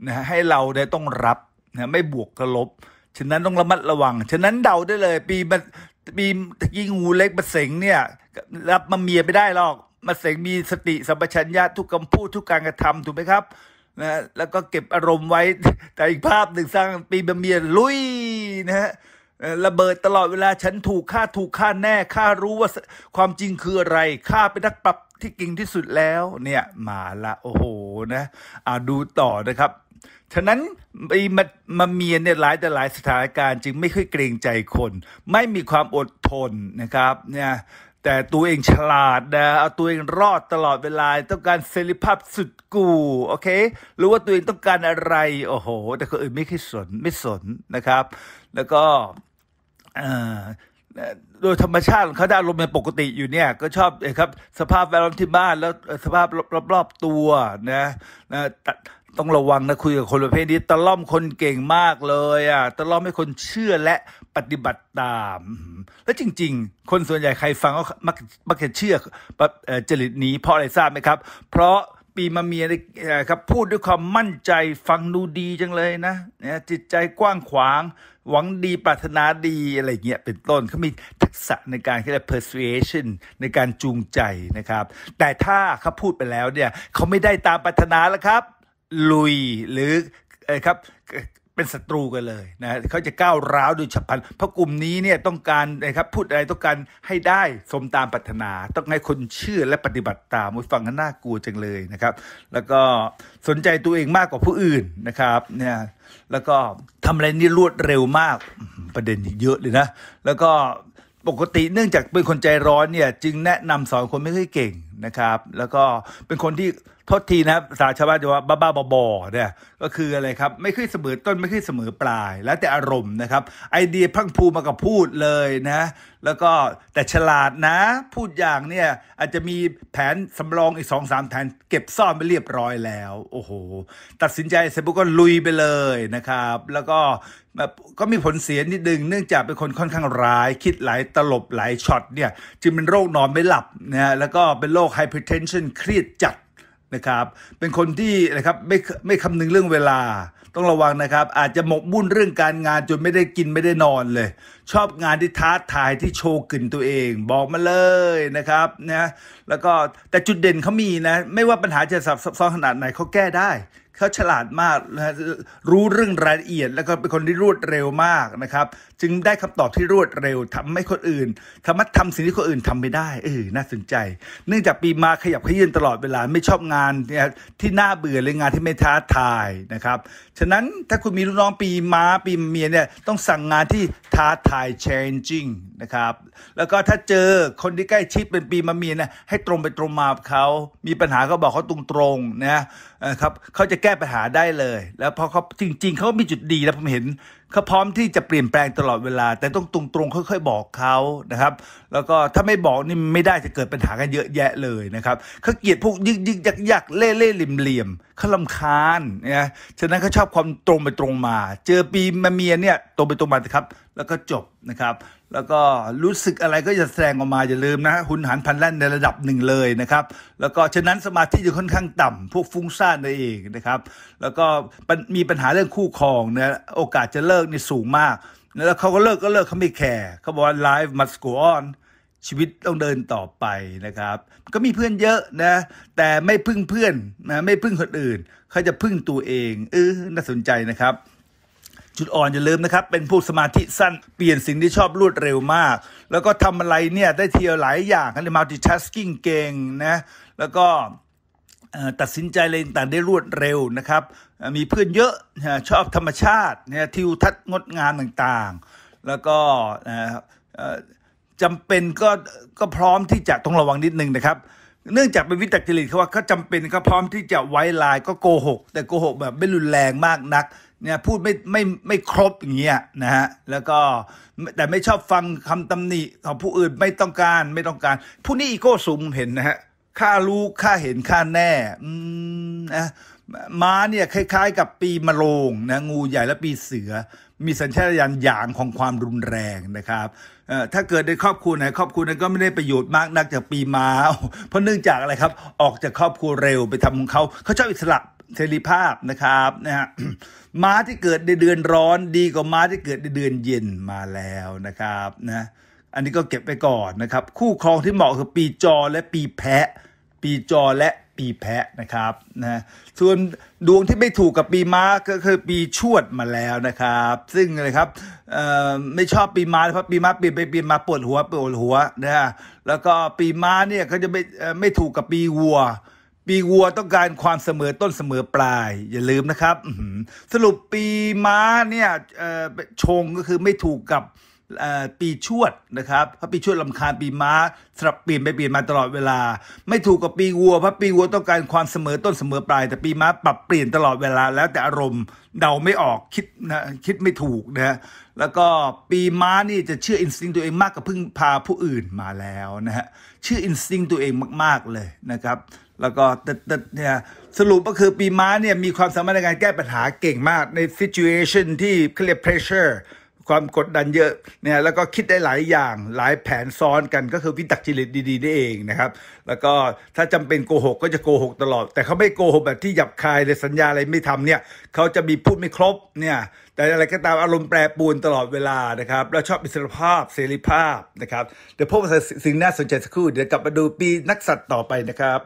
นะให้เราได้ต้องรับนะไม่บวกกระลบฉะนั้นต้องระมัดระวัง ฉะนั้นเดาได้เลยปีมันปีตะกี้งูเล็กมาเสงเนี่ยรับมาเมียไม่ได้หรอก มาเสงมีสติสัมปชัญญะทุกคำพูดทุกการกระทำถูกไหมครับนะแล้วก็เก็บอารมณ์ไว้แต่อีกภาพหนึ่งสร้างปีบะเมียนลุยนะฮะระเบิดตลอดเวลาฉันถูกฆ่าถูกฆ่าแน่ฆ่ารู้ว่าความจริงคืออะไรฆ่าเป็นนักปรับที่กิ่งที่สุดแล้ว เนี่ยมาละ โอ้โหนะอ่าดูต่อนะครับ ฉะนั้นไอ้มามาเมียเนี่ยหลายแต่หลายสถานการณ์จึงไม่ค่อยเกรงใจคน ไม่มีความอดทนนะครับเนี่ยแต่ตัวเองฉลาดนะเอาตัวเองรอดตลอดเวลาต้องการเสรีภาพสุดกูโอเครู้ว่าตัวเองต้องการอะไรโอ้โหแต่คนอื่นไม่คิดสนไม่สนนะครับ แล้วก็โดยธรรมชาติของเขาได้ลมเป็นปกติอยู่เนี่ยก็ชอบครับสภาพแวดล้อมที่บ้านแล้วสภาพรอบๆตัวนะนะต้องระวังนะคุยกับคนประเภทนี้ตะล่อมคนเก่งมากเลยอ่ะตะล่อมให้คนเชื่อและปฏิบัติตามและจริงๆ คนส่วนใหญ่ใครฟังก็มักมักจะเชื่อ จริตนี้เพราะอะไรทราบไหมครับ เพราะปีมาเมียครับพูดด้วยความมั่นใจฟังดูดีจังเลยนะนะ จิตใจกว้างขวางหวังดีปรารถนาดีอะไรเงี้ยเป็นต้นเขามีทักษะในการที่เรียก persuasion ในการจูงใจนะครับ แต่ถ้าเขาพูดไปแล้วเนี่ยเขาไม่ได้ตามปรารถนาแล้วครับ ลุยหรือครับเป็นศัตรูกันเลยนะเขาจะก้าวร้าวโดยฉับพลันเพราะกลุ่มนี้เนี่ยต้องการนะครับพูดอะไรต้องการให้ได้สมตามปรารถนา ต้องให้คนเชื่อและปฏิบัติตามมุฟังกันน่ากลัวจังเลยนะครับ แล้วก็สนใจตัวเองมากกว่าผู้อื่นนะครับเนี่ยแล้วก็ทำอะไรนี่รวดเร็วมากประเด็นอีกเยอะเลยนะแล้วก็ปกติเนื่องจากเป็นคนใจร้อนเนี่ย จึงแนะนำสอนคนไม่ค่อยเก่งนะครับ แล้วก็เป็นคนที่ทษทีนะสาษาชาวบ้านจะว่าบ้าๆบอๆเนี่ย ก็คืออะไรครับ ไม่ขึ้นเสมอต้นไม่ขึ้นเสมอปลาย แล้วแต่อารมณ์นะครับ ไอเดียพังพูมากับพูดเลยนะ แล้วก็แต่ฉลาดนะ พูดอย่างเนี่ยอาจจะมีแผนสำรองอีกสองสามแผนเก็บซ่อนไปเรียบร้อยแล้ว โอ้โห ตัดสินใจเสร็จปุ๊บก็ลุยไปเลยนะครับ แล้วก็ก็มีผลเสียนิดนึงเนื่องจากเป็นคนค่อนข้างร้ายคิดหลายตลบหลายช็อตเนี่ยจึงเป็นโรคนอนไม่หลับนะแล้วก็เป็นโรคไฮเปอร์เทนชันเครียดจัดนะครับ เป็นคนที่นะครับไม่ไม่คำนึงเรื่องเวลาต้องระวังนะครับ อาจจะหมกมุ่นเรื่องการงาน จนไม่ได้กินไม่ได้นอนเลย ชอบงานที่ท้าทายที่โชว์กลิ่นตัวเอง บอกมาเลยนะครับนะแล้วก็แต่จุดเด่นเขามีนะไม่ว่าปัญหาจะซับซ้อนขนาดไหนเขาแก้ได้เขาฉลาดมากรู้เรื่องรายละเอียดแล้วก็เป็นคนที่รวดเร็วมากนะครับ จึงได้คำตอบที่รวดเร็ว ทำให้คนอื่นสามารถทำสิ่งที่คนอื่น ทำไม่ได้เออน่าสนใจ เนื่องจากปีมาขยับขยื่นตลอดเวลาไม่ชอบงานที่น่าเบื่อเลยงานที่ไม่ท้าทายนะครับฉะนั้นถ้าคุณมีลูกน้องปีม้าปีเมียเนี่ยต้องสั่งงานที่ท้าทาย changing นะครับแล้วก็ถ้าเจอคนที่ใกล้ชิดเป็นปีมะเมียนะให้ตรงไปตรงมาเขามีปัญหาก็บอกเขาตรงๆนะครับเขาจะแก้ปัญหาได้เลย แล้วพอเขาจริงๆ เขามีจุดดีแล้วผมเห็นเขาพร้อมที่จะเปลี่ยนแปลงตลอดเวลา แต่ต้องตรงๆค่อยๆบอกเขานะครับ แล้วก็ถ้าไม่บอกนี่ไม่ได้จะเกิดปัญหากันเยอะแยะเลยนะครับเขาเกลียดพวกยึกยึกยักยักเล่เล่เหลี่ยมเหลี่ยมเขาลำคาญนะฉะนั้นเขาชอบความตรงไปตรงมา เจอปีมาเมียเนี่ยตรงไปตรงมาครับ แล้วก็จบนะครับแล้วก็รู้สึกอะไรก็จะแสดงออกมา อย่าลืมนะ หุนหันพันแล่นในระดับหนึ่งเลยนะครับ แล้วก็ฉะนั้น สมาธิจะค่อนข้างต่ำ พวกฟุ้งซ่านนั่นเองนะครับ แล้วก็มีปัญหาเรื่องคู่ครองนะโอกาสจะเลิกนี่สูงมากแล้วเขาก็เลิกก็เลิกเขาไม่แคร์เขาบอกว่า life must go on ชีวิตต้องเดินต่อไปนะครับ ก็มีเพื่อนเยอะนะแต่ไม่พึ่งเพื่อนนะไม่พึ่งคนอื่นเขาจะพึ่งตัวเองเออน่าสนใจนะครับจุดอ่อนอย่าลืมนะครับ เป็นผู้สมาธิสั้นเปลี่ยนสิ่งที่ชอบรวดเร็วมาก แล้วก็ทำอะไรเนี่ยได้เทียวหลายอย่างนเลยมัลติทัสกิ้งเก่งนะแล้วก็ตัดสินใจอะไรต่างได้รวดเร็วนะครับ มีเพื่อนเยอะชอบธรรมชาติเนี่ยทิวทัศน์งดงามต่าง ๆ แล้วก็จำเป็นก็ก็พร้อมที่จะต้องระวังนิดนึงนะครับเนื่องจากเป็นวิตกจริตเขาว่าเขาจำเป็นเขาพร้อมที่จะไว้ลายก็โกหกแต่โกหกแบบไม่รุนแรงมากนักเนี่ยพูดไม่ไม่ไม่ครบอย่างเงี้ยนะฮะ แล้วก็ แต่ไม่ชอบฟังคำตำหนิของผู้อื่นไม่ต้องการไม่ต้องการ ผู้นี้อีโก้สูงเห็นนะฮะค่ารู้ค่าเห็นค่าแน่อืมนะม้าเนี่ยคล้ายๆ กับปีมะโรงนะงูใหญ่และปีเสือ มีสัญชาตญาณอย่างของความรุนแรงนะครับถ้าเกิดในครอบครัวไหนครอบครัวนั้นก็ไม่ได้ประโยชน์มากนักจากปีม้าเพราะเนื่องจากอะไรครับ ออกจากครอบครัวเร็วไปทำของเขาเขาชอบอิสระเสรีภาพนะครับนะฮะม้าที่เกิดในเดือนร้อนดีกว่าม้าที่เกิดในเดือนเย็นมาแล้วนะครับนะอันนี้ก็เก็บไปก่อนนะครับ คู่ครองที่เหมาะคือปีจอและปีแพะ ปีจอและปีแพะนะครับนะส่วนดวงที่ไม่ถูกกับปีม้าก็คือปีชวดมาแล้วนะครับ ซึ่งอะครับไม่ชอบปีม้าเพราะปีม้าเปลี่ยนไปปีมาปวดหัวปวดหัวนะแล้วก็ปีม้าเนี่ยเขาจะไม่ไม่ถูกกับปีวัวปีวัวต้องการความเสมอต้นเสมอปลาย อย่าลืมนะครับ สรุปปีม้าเนี่ยชงก็คือไม่ถูกกับปีชวดนะครับเพราะปีชวดลำคาญปีม้าสลับเปลี่ยนไปเปลี่ยนมาตลอดเวลา ไม่ถูกกับปีวัวเพราะปีวัวต้องการความเสมอต้นเสมอปลายแต่ปีม้าปรับเปลี่ยนตลอดเวลาแล้วแต่อารมณ์เดาไม่ออกคิดนะคิดไม่ถูกนะแล้วก็ปีม้านี่จะเชื่ออินสติ้งตัวเองมากกว่าพึ่งพาผู้อื่นมาแล้วนะฮะเชื่ออินสติ้งตัวเองมาก ๆเลยนะครับแล้วก็ตดเนี่ยสรุปก็คือปีม้าเนี่ยมีความสามารถในการแก้ปัญหาเก่งมากในซิจูเอชันที่เครียดเพรสเชอร์ความกดดันเยอะเนี่ยแล้วก็คิดได้หลายอย่างหลายแผนซ้อนกันก็คือวิตักจิริตดีๆนี่เองนะครับ แล้วก็ถ้าจำเป็นโกหกก็จะโกหกตลอด แต่เขาไม่โกหกแบบที่หยับคายเลยสัญญาอะไรไม่ทำเนี่ยเขาจะมีพูดไม่ครบเนี่ยแต่อะไรก็ตามอารมณ์แปรปรวนตลอดเวลานะครับเราชอบอิสรภาพเสรีภาพนะครับเดี๋ยวพบกับสิ่งน่าสนใจสักครู่เดี๋ยวกลับมาดูปีนักสัตว์ต่อไปนะครับ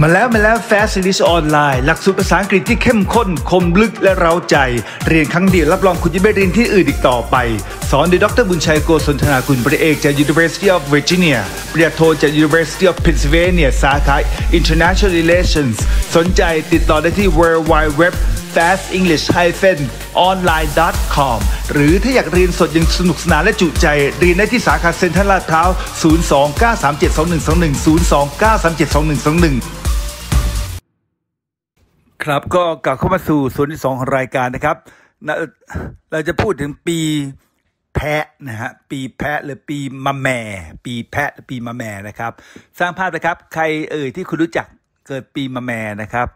มาแล้วมาแล้ว Fast English ออนไลน์หลักสูตรภาษาอังกฤษที่เข้มข้นคมลึกและเร้าใจ เรียนครั้งเดียว รับรองคุณจะไม่เรียนที่อื่นอีกต่อไป สอนโดยดร บุญชัยโกศลธนาคุณปริเอกจาก University of Virginia ปริญญาโทจาก University of Pennsylvania สาขา International Relations สนใจติดต่อได้ที่ w w w fast english hyphen online com หรือถ้าอยากเรียนสดยังสนุกสนานและจุใจ เรียนได้ที่สาขาเซ็นทรัลลาดพร้าว029372121 029372121ครับก็กลับเข้ามาสู่ส่วนที่สองของรายการนะครับ เราจะพูดถึงปีแพะนะฮะปีแพะหรือปีมะแม่ ปีแพะปีมะแม่นะครับ สร้างภาพนะครับ ใครเอ่ยที่คุณรู้จักเกิดปีมาแม่นะครับ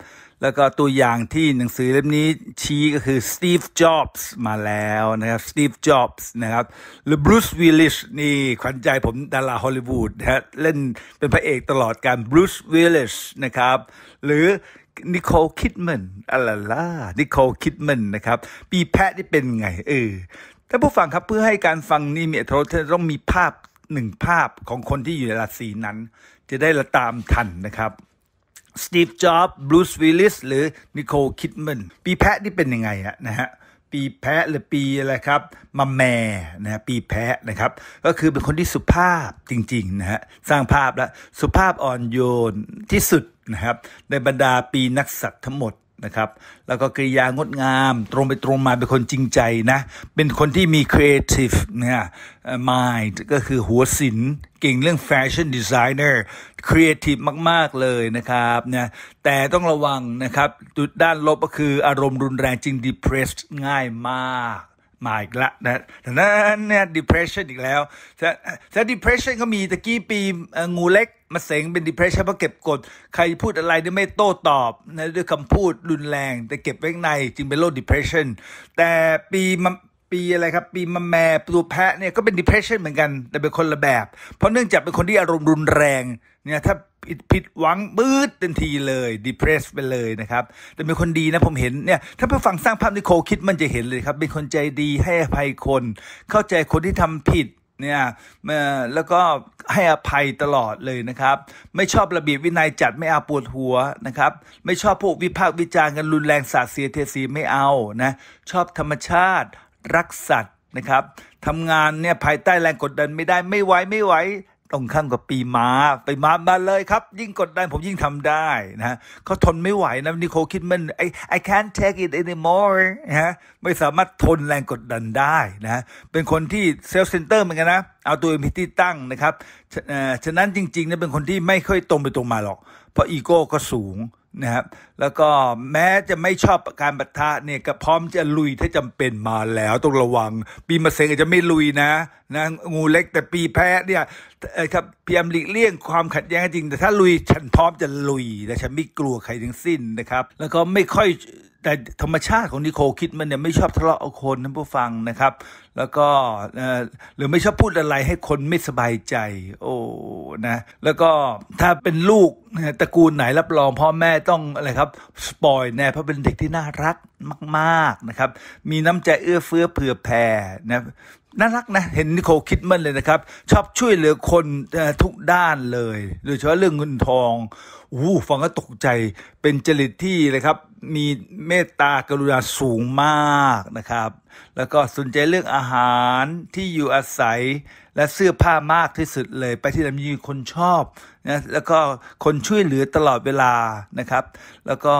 แล้วก็ตัวอย่างที่หนังสือเล่มนี้ชี้ก็คือสตีฟ จ็อบส์มาแล้วนะครับ สตีฟ จ็อบส์นะครับ หรือบรูซ วิลลิชนี่ขวัญใจผมดาราฮอลลีวูดนะฮะ เล่นเป็นพระเอกตลอดการ บรูซ วิลลิชนะครับ หรือนิโคล คิดแมนอะไรล่ะนิโคล คิดแมนนะครับ ปีแพะที่เป็นไงเออท่านผู้ฟังครับ เพื่อให้การฟังนี่มีอรรถรสต้องมีภาพหนึ่งภาพของคนที่อยู่ในราศีนั้น จะได้ละตามทันนะครับสตีฟจ็อบบบลูสวิลลิส หรือ นิโคล คิดมน ปีแพะที่เป็นยังไงอะนะฮะ ปีแพะหรือ ปีอะไรครับมาแม่นะปีแพะนะครับ ก็คือเป็นคนที่สุภาพจริง ๆ นะฮะ สร้างภาพ แล้วสุภาพอ่อนโยนที่สุด นะครับ ในบรรดาปีนักสัตว์ทั้งหมดนะครับแล้วก็กริยางดงาม ตรงไปตรงมาเป็นคนจริงใจนะ เป็นคนที่มี creative เนี่ย mind ก็คือหัวศิลป์เก่งเรื่องแฟชั่นดีไซเนอร์ครีเอทีฟมาก ๆ เลยนะครับนะแต่ต้องระวังนะครับจุดด้านลบก็คืออารมณ์รุนแรงจริง depressed ง่ายมากมาอีกละนะดังนั้นเนี่ย depression อีกแล้วแต่แต่ depression ก็มีตะกี้ปีงูเล็กมาเสงเป็น depression เพราะเก็บกด ใครพูดอะไรได้ไม่โต้ตอบนะด้วยคำพูดรุนแรง แต่เก็บไว้ใน จึงเป็นโรค depression แต่ปีมปีอะไรครับปีมาแม่ตัวแพะเนี่ยก็เป็น depression เหมือนกันแต่เป็นคนละแบบ เพราะเนื่องจากเป็นคนที่อารมณ์รุนแรงเนี่ยถ้าผิดผิด หวังบื้ดเต็มทีเลย depress ไปเลยนะครับแต่เป็นคนดีนะ ผมเห็นเนี่ยถ้าไปฟังสร้างภาพนิโคคิดมันจะเห็นเลยครับเป็นคนใจดีให้อภัยคน เข้าใจคนที่ทำผิดเนี่ยแล้วก็ให้อภัยตลอดเลยนะครับ ไม่ชอบระเบียบวินัยจัดไม่เอาปวดหัวนะครับไม่ชอบพวกวิพากษ์วิจารณ์กันรุนแรงสาดเสียเทสีไม่เอานะชอบธรรมชาติรักสัตว์นะครับทำงานเนี่ยภายใต้แรงกดดันไม่ได้ไม่ไหวไม่ไหวตรงข้ามกับปีม้าไปมามาเลยครับ ยิ่งกดดันผมยิ่งทำได้นะเขาทนไม่ไหวนะนิโคคิดมันไอ I can't take it anymore นะไม่สามารถทนแรงกดดันได้นะเป็นคนที่เซลล์เซ็นเตอร์เหมือนกันนะเอาตัวเองไที่ตั้งนะครับฉะนั้นจริงๆเนี่ยเป็นคนที่ไม่ค่อยตรงไปตรงมาหรอก เพราะอีโก้ก็สูงนะครับแล้วก็แม้จะไม่ชอบการปะทะเนี่ยก็พร้อมจะลุย ถ้าจำเป็นมาแล้วต้องระวัง ปีมะเสงอาจจะไม่ลุยนะนะงูเล็กแต่ปีแพ้เนี่ยครับเพียมหลีกเลี่ยงความขัดแย้งจริง แต่ถ้าลุยฉันพร้อมจะลุยและฉันไม่กลัวใครทั้งสิ้นนะครับ แล้วก็ไม่ค่อยแต่ธรรมชาติของนิโคคิดมันเนี่ยไม่ชอบทะเลาะเอาคนท่านผู้ฟังนะครับ แล้วก็หรือไม่ชอบพูดอะไรให้คนไม่สบายใจ โอ้นะ แล้วก็ถ้าเป็นลูกตระกูลไหนรับรอง พ่อแม่ต้องอะไรครับ สปอยแน่เพราะเป็นเด็กที่น่ารักมากๆนะครับ มีน้ำใจเอื้อเฟื้อเผื่อแผ่นะน่ารักนะ เห็นนิโคคิดมันเลยนะครับ ชอบช่วยเหลือคนทุกด้านเลยโดยเฉพาะเรื่องเงินทองอู้ฟังก็ตกใจเป็นจริตที่เลยครับ มีเมตตา กรุณาสูงมากนะครับ แล้วก็สนใจเรื่องอาหารที่อยู่อาศัยและเสื้อผ้ามากที่สุดเลย ไปที่ไหนมีคนชอบนะแล้วก็คนช่วยเหลือตลอดเวลานะครับ แล้วก็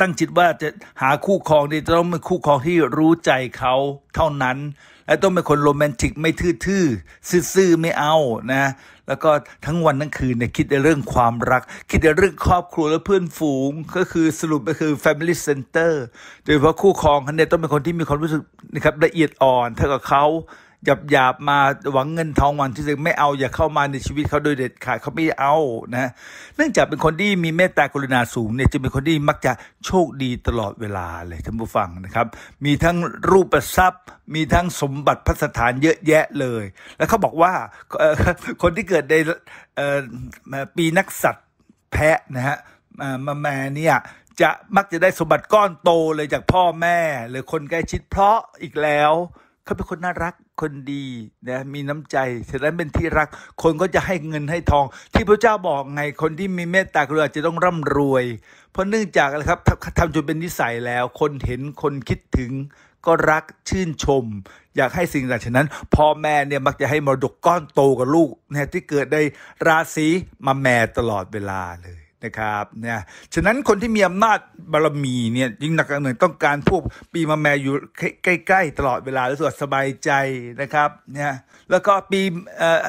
ตั้งจิตว่าจะหาคู่ครองดีจะต้องเป็นคู่ครองที่รู้ใจเขาเท่านั้นและต้องเป็นคนโรแมนติก ไม่ทื่อๆ ซื่อๆ ไม่เอานะ แล้วก็ทั้งวันทั้งคืนเนี่ยคิดในเรื่องความรัก คิดในเรื่องครอบครัว และเพื่อนฝูงก็คือสรุปก็คือ Family Center โดยเฉพาะคู่ครองเขาเนี่ยต้องเป็นคนที่มีความรู้สึกนะครับละเอียดอ่อนเท่ากับเขาหยาบหยาบมาหวังเงินทองหวังที่จะไม่เอาอย่าเข้ามาในชีวิตเขาโดยเด็ดขาดเขาไม่เอานะเนื่องจากเป็นคนที่มีเมตตากรุณาสูงเนี่ยจะเป็นคนที่มักจะโชคดีตลอดเวลาเลยท่านผู้ฟังนะครับมีทั้งรูปทรัพย์มีทั้งสมบัติพัสถานเยอะแยะเลย แล้วเขาบอกว่าคนที่เกิดในปีนักสัตว์แพะนะฮะมาแม่เนี่ยจะมักจะได้สมบัติก้อนโตเลยจากพ่อแม่ หรือคนใกล้ชิดเพราะอีกแล้วเขาเป็นคนน่ารักคนดีนะมีน้ำใจฉะนั้นเป็นที่รักคนก็จะให้เงินให้ทอง ที่พระเจ้าบอกไงคนที่มีเมตตากรุณาจะต้องร่ำรวย เพราะเนื่องจากอะไรครับทำจนเป็นนิสัยแล้ว คนเห็นคนคิดถึง ก็รักชื่นชม อยากให้สิ่งต่างฉะนั้นพ่อแม่เนี่ยมักจะให้มรดกก้อนโตกับลูกนะที่เกิดในราศีมาแม่ตลอดเวลาเลยนะครับเนี่ยฉะนั้นคนที่มีอำนาจบารมีเนี่ยยิ่งหนักการหนืองต้องการพวกปีมาแมอยู่ใกล้ๆ ตลอดเวลาแล้วสวดสบายใจนะครับเนี่ยแล้วก็ปี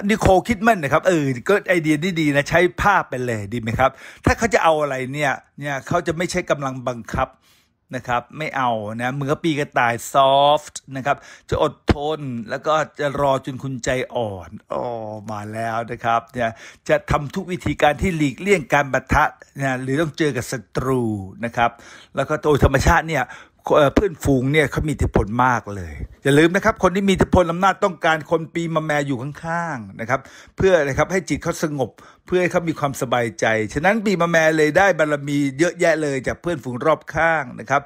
นิโคคิดมันนะครับเออก็ไอเดียดี่ดีนะใช้ภาพไปเลยดีไหมครับ ถ้าเขาจะเอาอะไรเนี่ยเนี่ยเขาจะไม่ใช้กำลังบังคับนะครับไม่เอานะเหมือปีกระต่าย ซอฟต์นะครับจะอดทน แล้วก็จะรอจนคุณใจอ่อนอ๋อมาแล้วนะครับเนี่ยจะทำทุกวิธีการที่หลีกเลี่ยงการบัทะนะหรือต้องเจอกับศัตรูนะครับ แล้วก็โดยธรรมชาติเนี่ยเพื่อนฝูงเนี่ยเขามีอิทธิพลมากเลย อย่าลืมนะครับ คนที่มีอิทธิพลอำนาจต้องการคนปีมาแมอยู่ข้างๆนะครับ เพื่อนะครับให้จิตเขาสงบเพื่อให้เขามีความสบายใจฉะนั้นปีมาแมเลยได้บารรมีเยอะแยะเลยจากเพื่อนฝูงรอบข้างนะครับ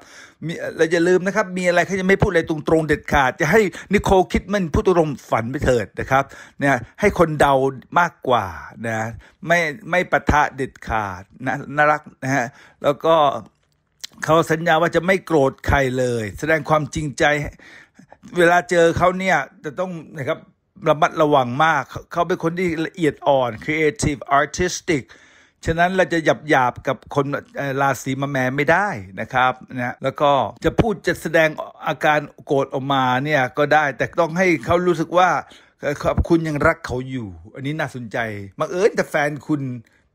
เราจะลืมนะครับมีอะไรเขาจะไม่พูดอะไรตรงๆเด็ดขาด จะให้นิโคคิดมันพูดตรงฝันไปเถิดนะครับเนี่ยให้คนเดามากกว่านะไม่ไม่ปะทะเด็ดขาดนะน่ารักนะฮะแล้วก็เขาสัญญาว่าจะไม่โกรธใครเลย แสดงความจริงใจ เวลาเจอเขาเนี่ยจะต้องนะครับระมัดระวังมากเขาเป็นคนที่ละเอียดอ่อน creative artistic ฉะนั้นเราจะหยับหยาบกับคนราศีมาแมไม่ได้นะครับนะแล้วก็จะพูดจะแสดงอาการโกรธออกมาเนี่ยก็ได้ แต่ต้องให้เขารู้สึกว่าคบคุณยังรักเขาอยู่ อันนี้น่าสนใจ มาเอิญแต่แฟนคุณ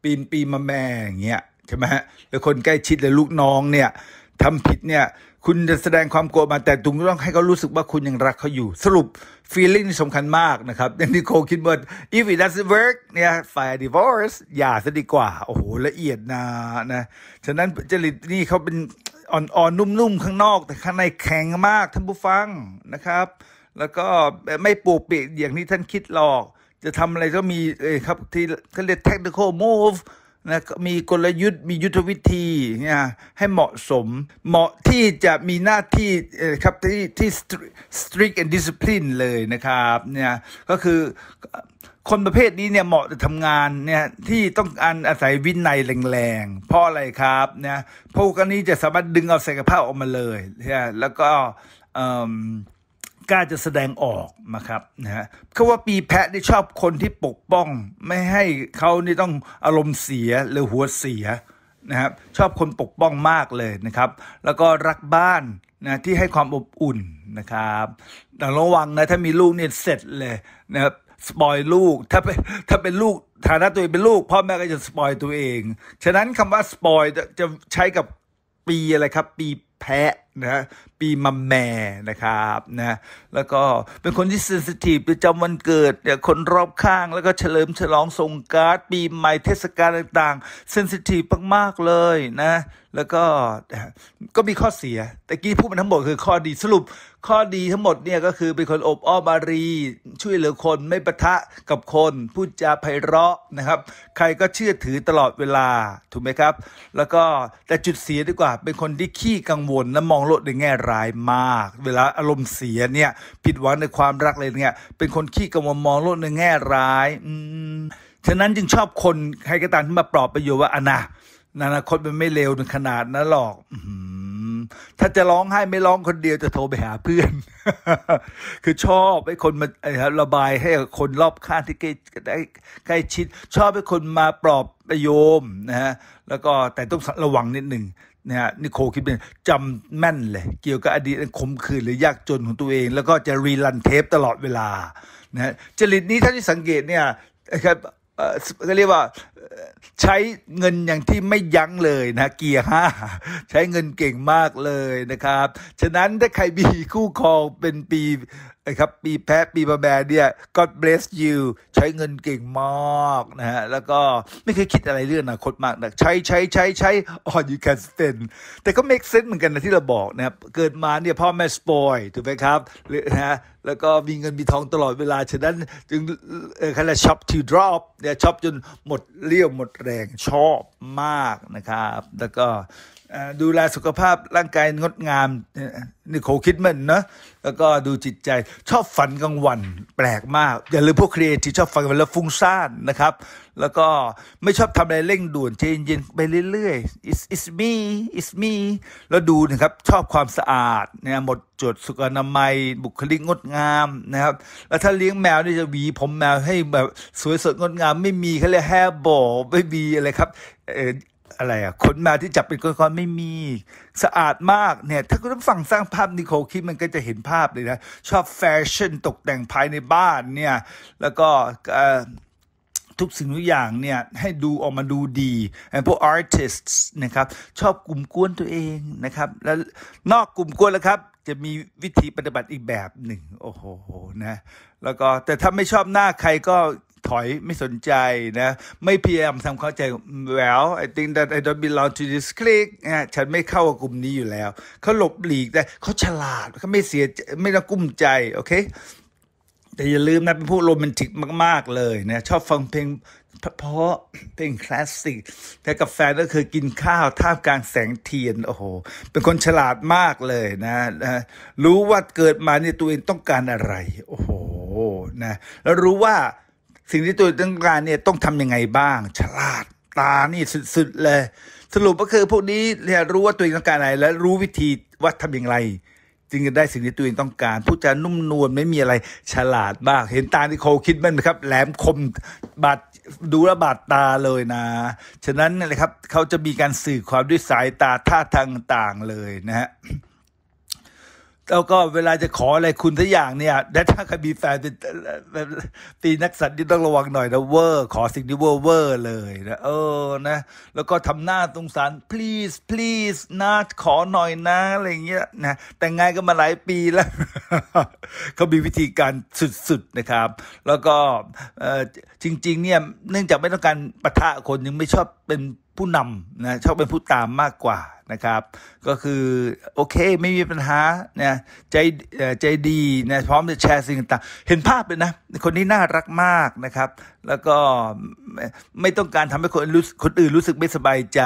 ปีนปีมาแม่อย่างเงี้ยใช่ไหมฮะแล้วคนใกล้ชิดและลูกน้องเนี่ยทำผิดเนี่ยคุณจะแสดงความกลัวมาแต่ตุงต้องให้เขารู้สึกว่าคุณยังรักเขาอยู่ สรุป feeling สำคัญมากนะครับ อย่างที่โคคิดว่า if it doesn't work เนี่ย fire divorce อย่าซะดีกว่า โอ้โหละเอียดนะนะ ฉะนั้นจริตนี่เขาเป็น อ่อนๆนุ่มๆ ข้างนอก แต่ข้างในแข็งมาก ท่านผู้ฟังนะครับ แล้วก็ไม่ปูปิอย่างนี้ท่านคิดหรอก จะทำอะไรก็มีเอครับที่เขาเรียก technical move นะมีกลยุทธ์มียุทธวิธีเนี่ยให้เหมาะสมเหมาะที่จะมีหน้าที่ครับที่ที่ strict and discipline เลยนะครับเนี่ยก็คือคนประเภทนี้เนี่ยเหมาะจะทำงานเนี่ยที่ต้องอันอาศัยวินัยแรงๆเพราะอะไรครับเนี่ยพวกนี้จะสามารถดึงเอาศักยภาพออกมาเลยเนี่ยแล้วก็กล้าจะแสดงออกนะครับนะฮะเขาว่าปีแพะนี่ชอบคนที่ปกป้อง ไม่ให้เขานี่ต้องอารมณ์เสียหรือหัวเสียนะครับชอบคนปกป้องมากเลยนะครับ แล้วก็รักบ้านนะที่ให้ความอบอุ่นนะครับ แต่ระวังนะถ้ามีลูกเนี่ยเสร็จเลยนะครับสปอยลูกถ้าเป็นถ้าเป็นลูกฐานะตัวเองเป็นลูกพ่อแม่ก็จะสปอยตัวเองฉะนั้นคำว่าสปอยจะใช้กับปีอะไรครับ ปีแพะนะปีมะแม่นะครับนะแล้วก็เป็นคนที่เซนสิทีฟะจำวันเกิดเนี่ยคนรอบข้าง แล้วก็เฉลิมฉลองสงการ์ปีใหม่เทศกาลต่างๆ เซนสิทีฟมากๆ เลยนะแล้วก็ก็มีข้อเสียแต่กี้พูดมาทั้งหมดคือข้อดีสรุปข้อดีทั้งหมดเนี่ยก็คือเป็นคนอบอ้อมอารีช่วยเหลือคนไม่ปะทะกับคน พูดจาไพเราะนะครับ ใครก็เชื่อถือตลอดเวลาถูกไหมครับ แล้วก็แต่จุดเสียดีกว่า เป็นคนที่ขี้กังวลและมองโลกในแง่ร้ายมาก เวลาอารมณ์เสียเนี่ย ผิดหวังในความรักเลยเนี่ยเป็นคนขี้กังวลมองโลกในแง่ร้าย อืม ฉะนั้นจึงชอบคนใครก็ตามที่มาปลอบประโยชน์ว่าอนาอนาคตมันไม่เลวถึงขนาดนั้นหรอกถ้าจะร้องไห้ไม่ร้องคนเดียวจะโทรไปหาเพื่อน คือชอบให้คนมาระบายให้คนรอบข้างที่ใกล้ใกล้ชิด ชอบให้คนมาปลอบประโยมนะฮะ แล้วก็แต่ต้องระวังนิดหนึ่งนะฮะนิโคคิดเป็นจำแม่นเลย เกี่ยวกับอดีตคมคืนหรือยากจนของตัวเอง แล้วก็จะรีลันเทปตลอดเวลานะจริตนี้ถ้าที่สังเกตเนี่ยครับก็เรียกว่าใช้เงินอย่างที่ไม่ยั้งเลยนะเกียร์ห้าใช้เงินเก่งมากเลยนะครับ ฉะนั้นถ้าใครมีคู่ครองเป็นปีครับปีแพะปีบะแบเนี่ย God bless you ใช้เงินเก่งมากนะฮะ แล้วก็ไม่เคยคิดอะไรเรื่องอนาคตมากนะใช้ใช้ใช้ ใช้ all you can spend แต่ก็ make sense เหมือนกันนะที่เราบอกนะครับ เกิดมาเนี่ยพ่อแม่สปอยถูกไหมครับหรือฮะแล้วก็มีเงินมีทองตลอดเวลา ฉะนั้นจึงเออคนว่ shop to drop เนี่ยช็อปจนหมดลเรี่ยวหมดแรงชอบมากนะครับ แล้วก็ดูแลสุขภาพร่างกายงดงามนี่โคคิดมันเนาะแล้วก็ดูจิตใจชอบฝันกลางวันแปลกมาก อย่าลืมพวกครีเอทีฟชอบฝันกลางวันแล้วฟุ้งซ่านนะครับแล้วก็ไม่ชอบทำอะไรเร่งด่วนใจเย็นๆไปเรื่อยๆ it's it's me it's me แล้วดูนะครับชอบความสะอาดนะหมดจดสุขอนามัยบุคลิกงดงามนะครับแล้วถ้าเลี้ยงแมวนี่จะหวี ผมแมวให้แบบสวยสดงดงามไม่มีเขาเรียกแฮบบอไม่มีอะไรครับอะไรอ่ะคนมาที่จับเป็นก้อนๆไม่มีสะอาดมากเนี่ยถ้าคุณฟังสร้างภาพนิโคคิดมันก็จะเห็นภาพเลยนะ ชอบแฟชั่นตกแต่งภายในบ้านเนี่ยแล้วก็ทุกสิ่งทุกอย่างเนี่ยให้ดูออกมาดูดีพวกอาร์ติสต์นะครับชอบกลุ่มกวนตัวเองนะครับ แล้วนอกกลุ่มกวนแล้วครับ จะมีวิธีปฏิบัติอีกแบบหนึ่งโอ้โหนะแล้วก็แต่ถ้าไม่ชอบหน้าใครก็ถอย ไม่สนใจนะไม่พยายามทำเข้าใจ well I think that I don't belong to this clique นะฉันไม่เข้ากับกลุ่มนี้อยู่แล้ว เขาหลบหลีกได้เขาฉลาดเขาไม่เสียไม่ต้องกุ้มใจโอเคแต่อย่าลืมนะ เป็นผู้โรแมนติกมากๆเลยนะชอบฟังเพลงเพราะเพลงคลาสสิกแต่กับแฟนก็คือกินข้าวท่ามกลางแสงเทียนโอ้โหเป็นคนฉลาดมากเลยนะนะรู้ว่าเกิดมาเนี่ยตัวเองต้องการอะไรโอ้โหนะแล้วรู้ว่าสิ่งที่ตัวต้องการเนี่ยต้องทำยังไงบ้าง ฉลาดตานี่สุดๆเลยสรุปก็คือพวกนี้เรียนรู้ว่าตัวเองต้องการอะไร และรู้วิธีว่าทำอย่างไรจึงจะได้สิ่งที่ตัวเองต้องการ พูดจะนุ่มนวลไม่มีอะไรฉลาดบ้างเห็นตาที่โคคิดมันไหมครับแหลมคมบาดดูระบาดตาเลยนะ ฉะนั้นนะครับเขาจะมีการสื่อความด้วยสายตาท่าทางต่างเลยนะฮะแล้วก็เวลาจะขออะไรคุณทุกอย่างเนี่ย แต่ถ้าใครมีแฟนเป็นตีนักสัตว์นี่ต้องระวังหน่อยนะเวอร์ขอสิ่งที่เวอร์เวอร์เลยนะเออนะแล้วก็ทำหน้าตรงสาร please please นะขอหน่อยนะอะไรเงี้ยนะแต่งงานกันมาหลายปีแล้วเขามีวิธีการสุดๆนะครับ แล้วก็จริงๆเนี่ยเนื่องจากไม่ต้องการปะทะคนยังไม่ชอบเป็นผู้นำนะชอบเป็นผู้ตามมากกว่านะครับ ก็คือโอเคไม่มีปัญหานะใจใจดีนะพร้อมจะแชร์สิ่งต่าง เห็นภาพเลยนะ คนนี้น่ารักมากนะครับ แล้วก็ไม่ต้องการทำให้คนรู้คนอื่นรู้สึกไม่สบายใจ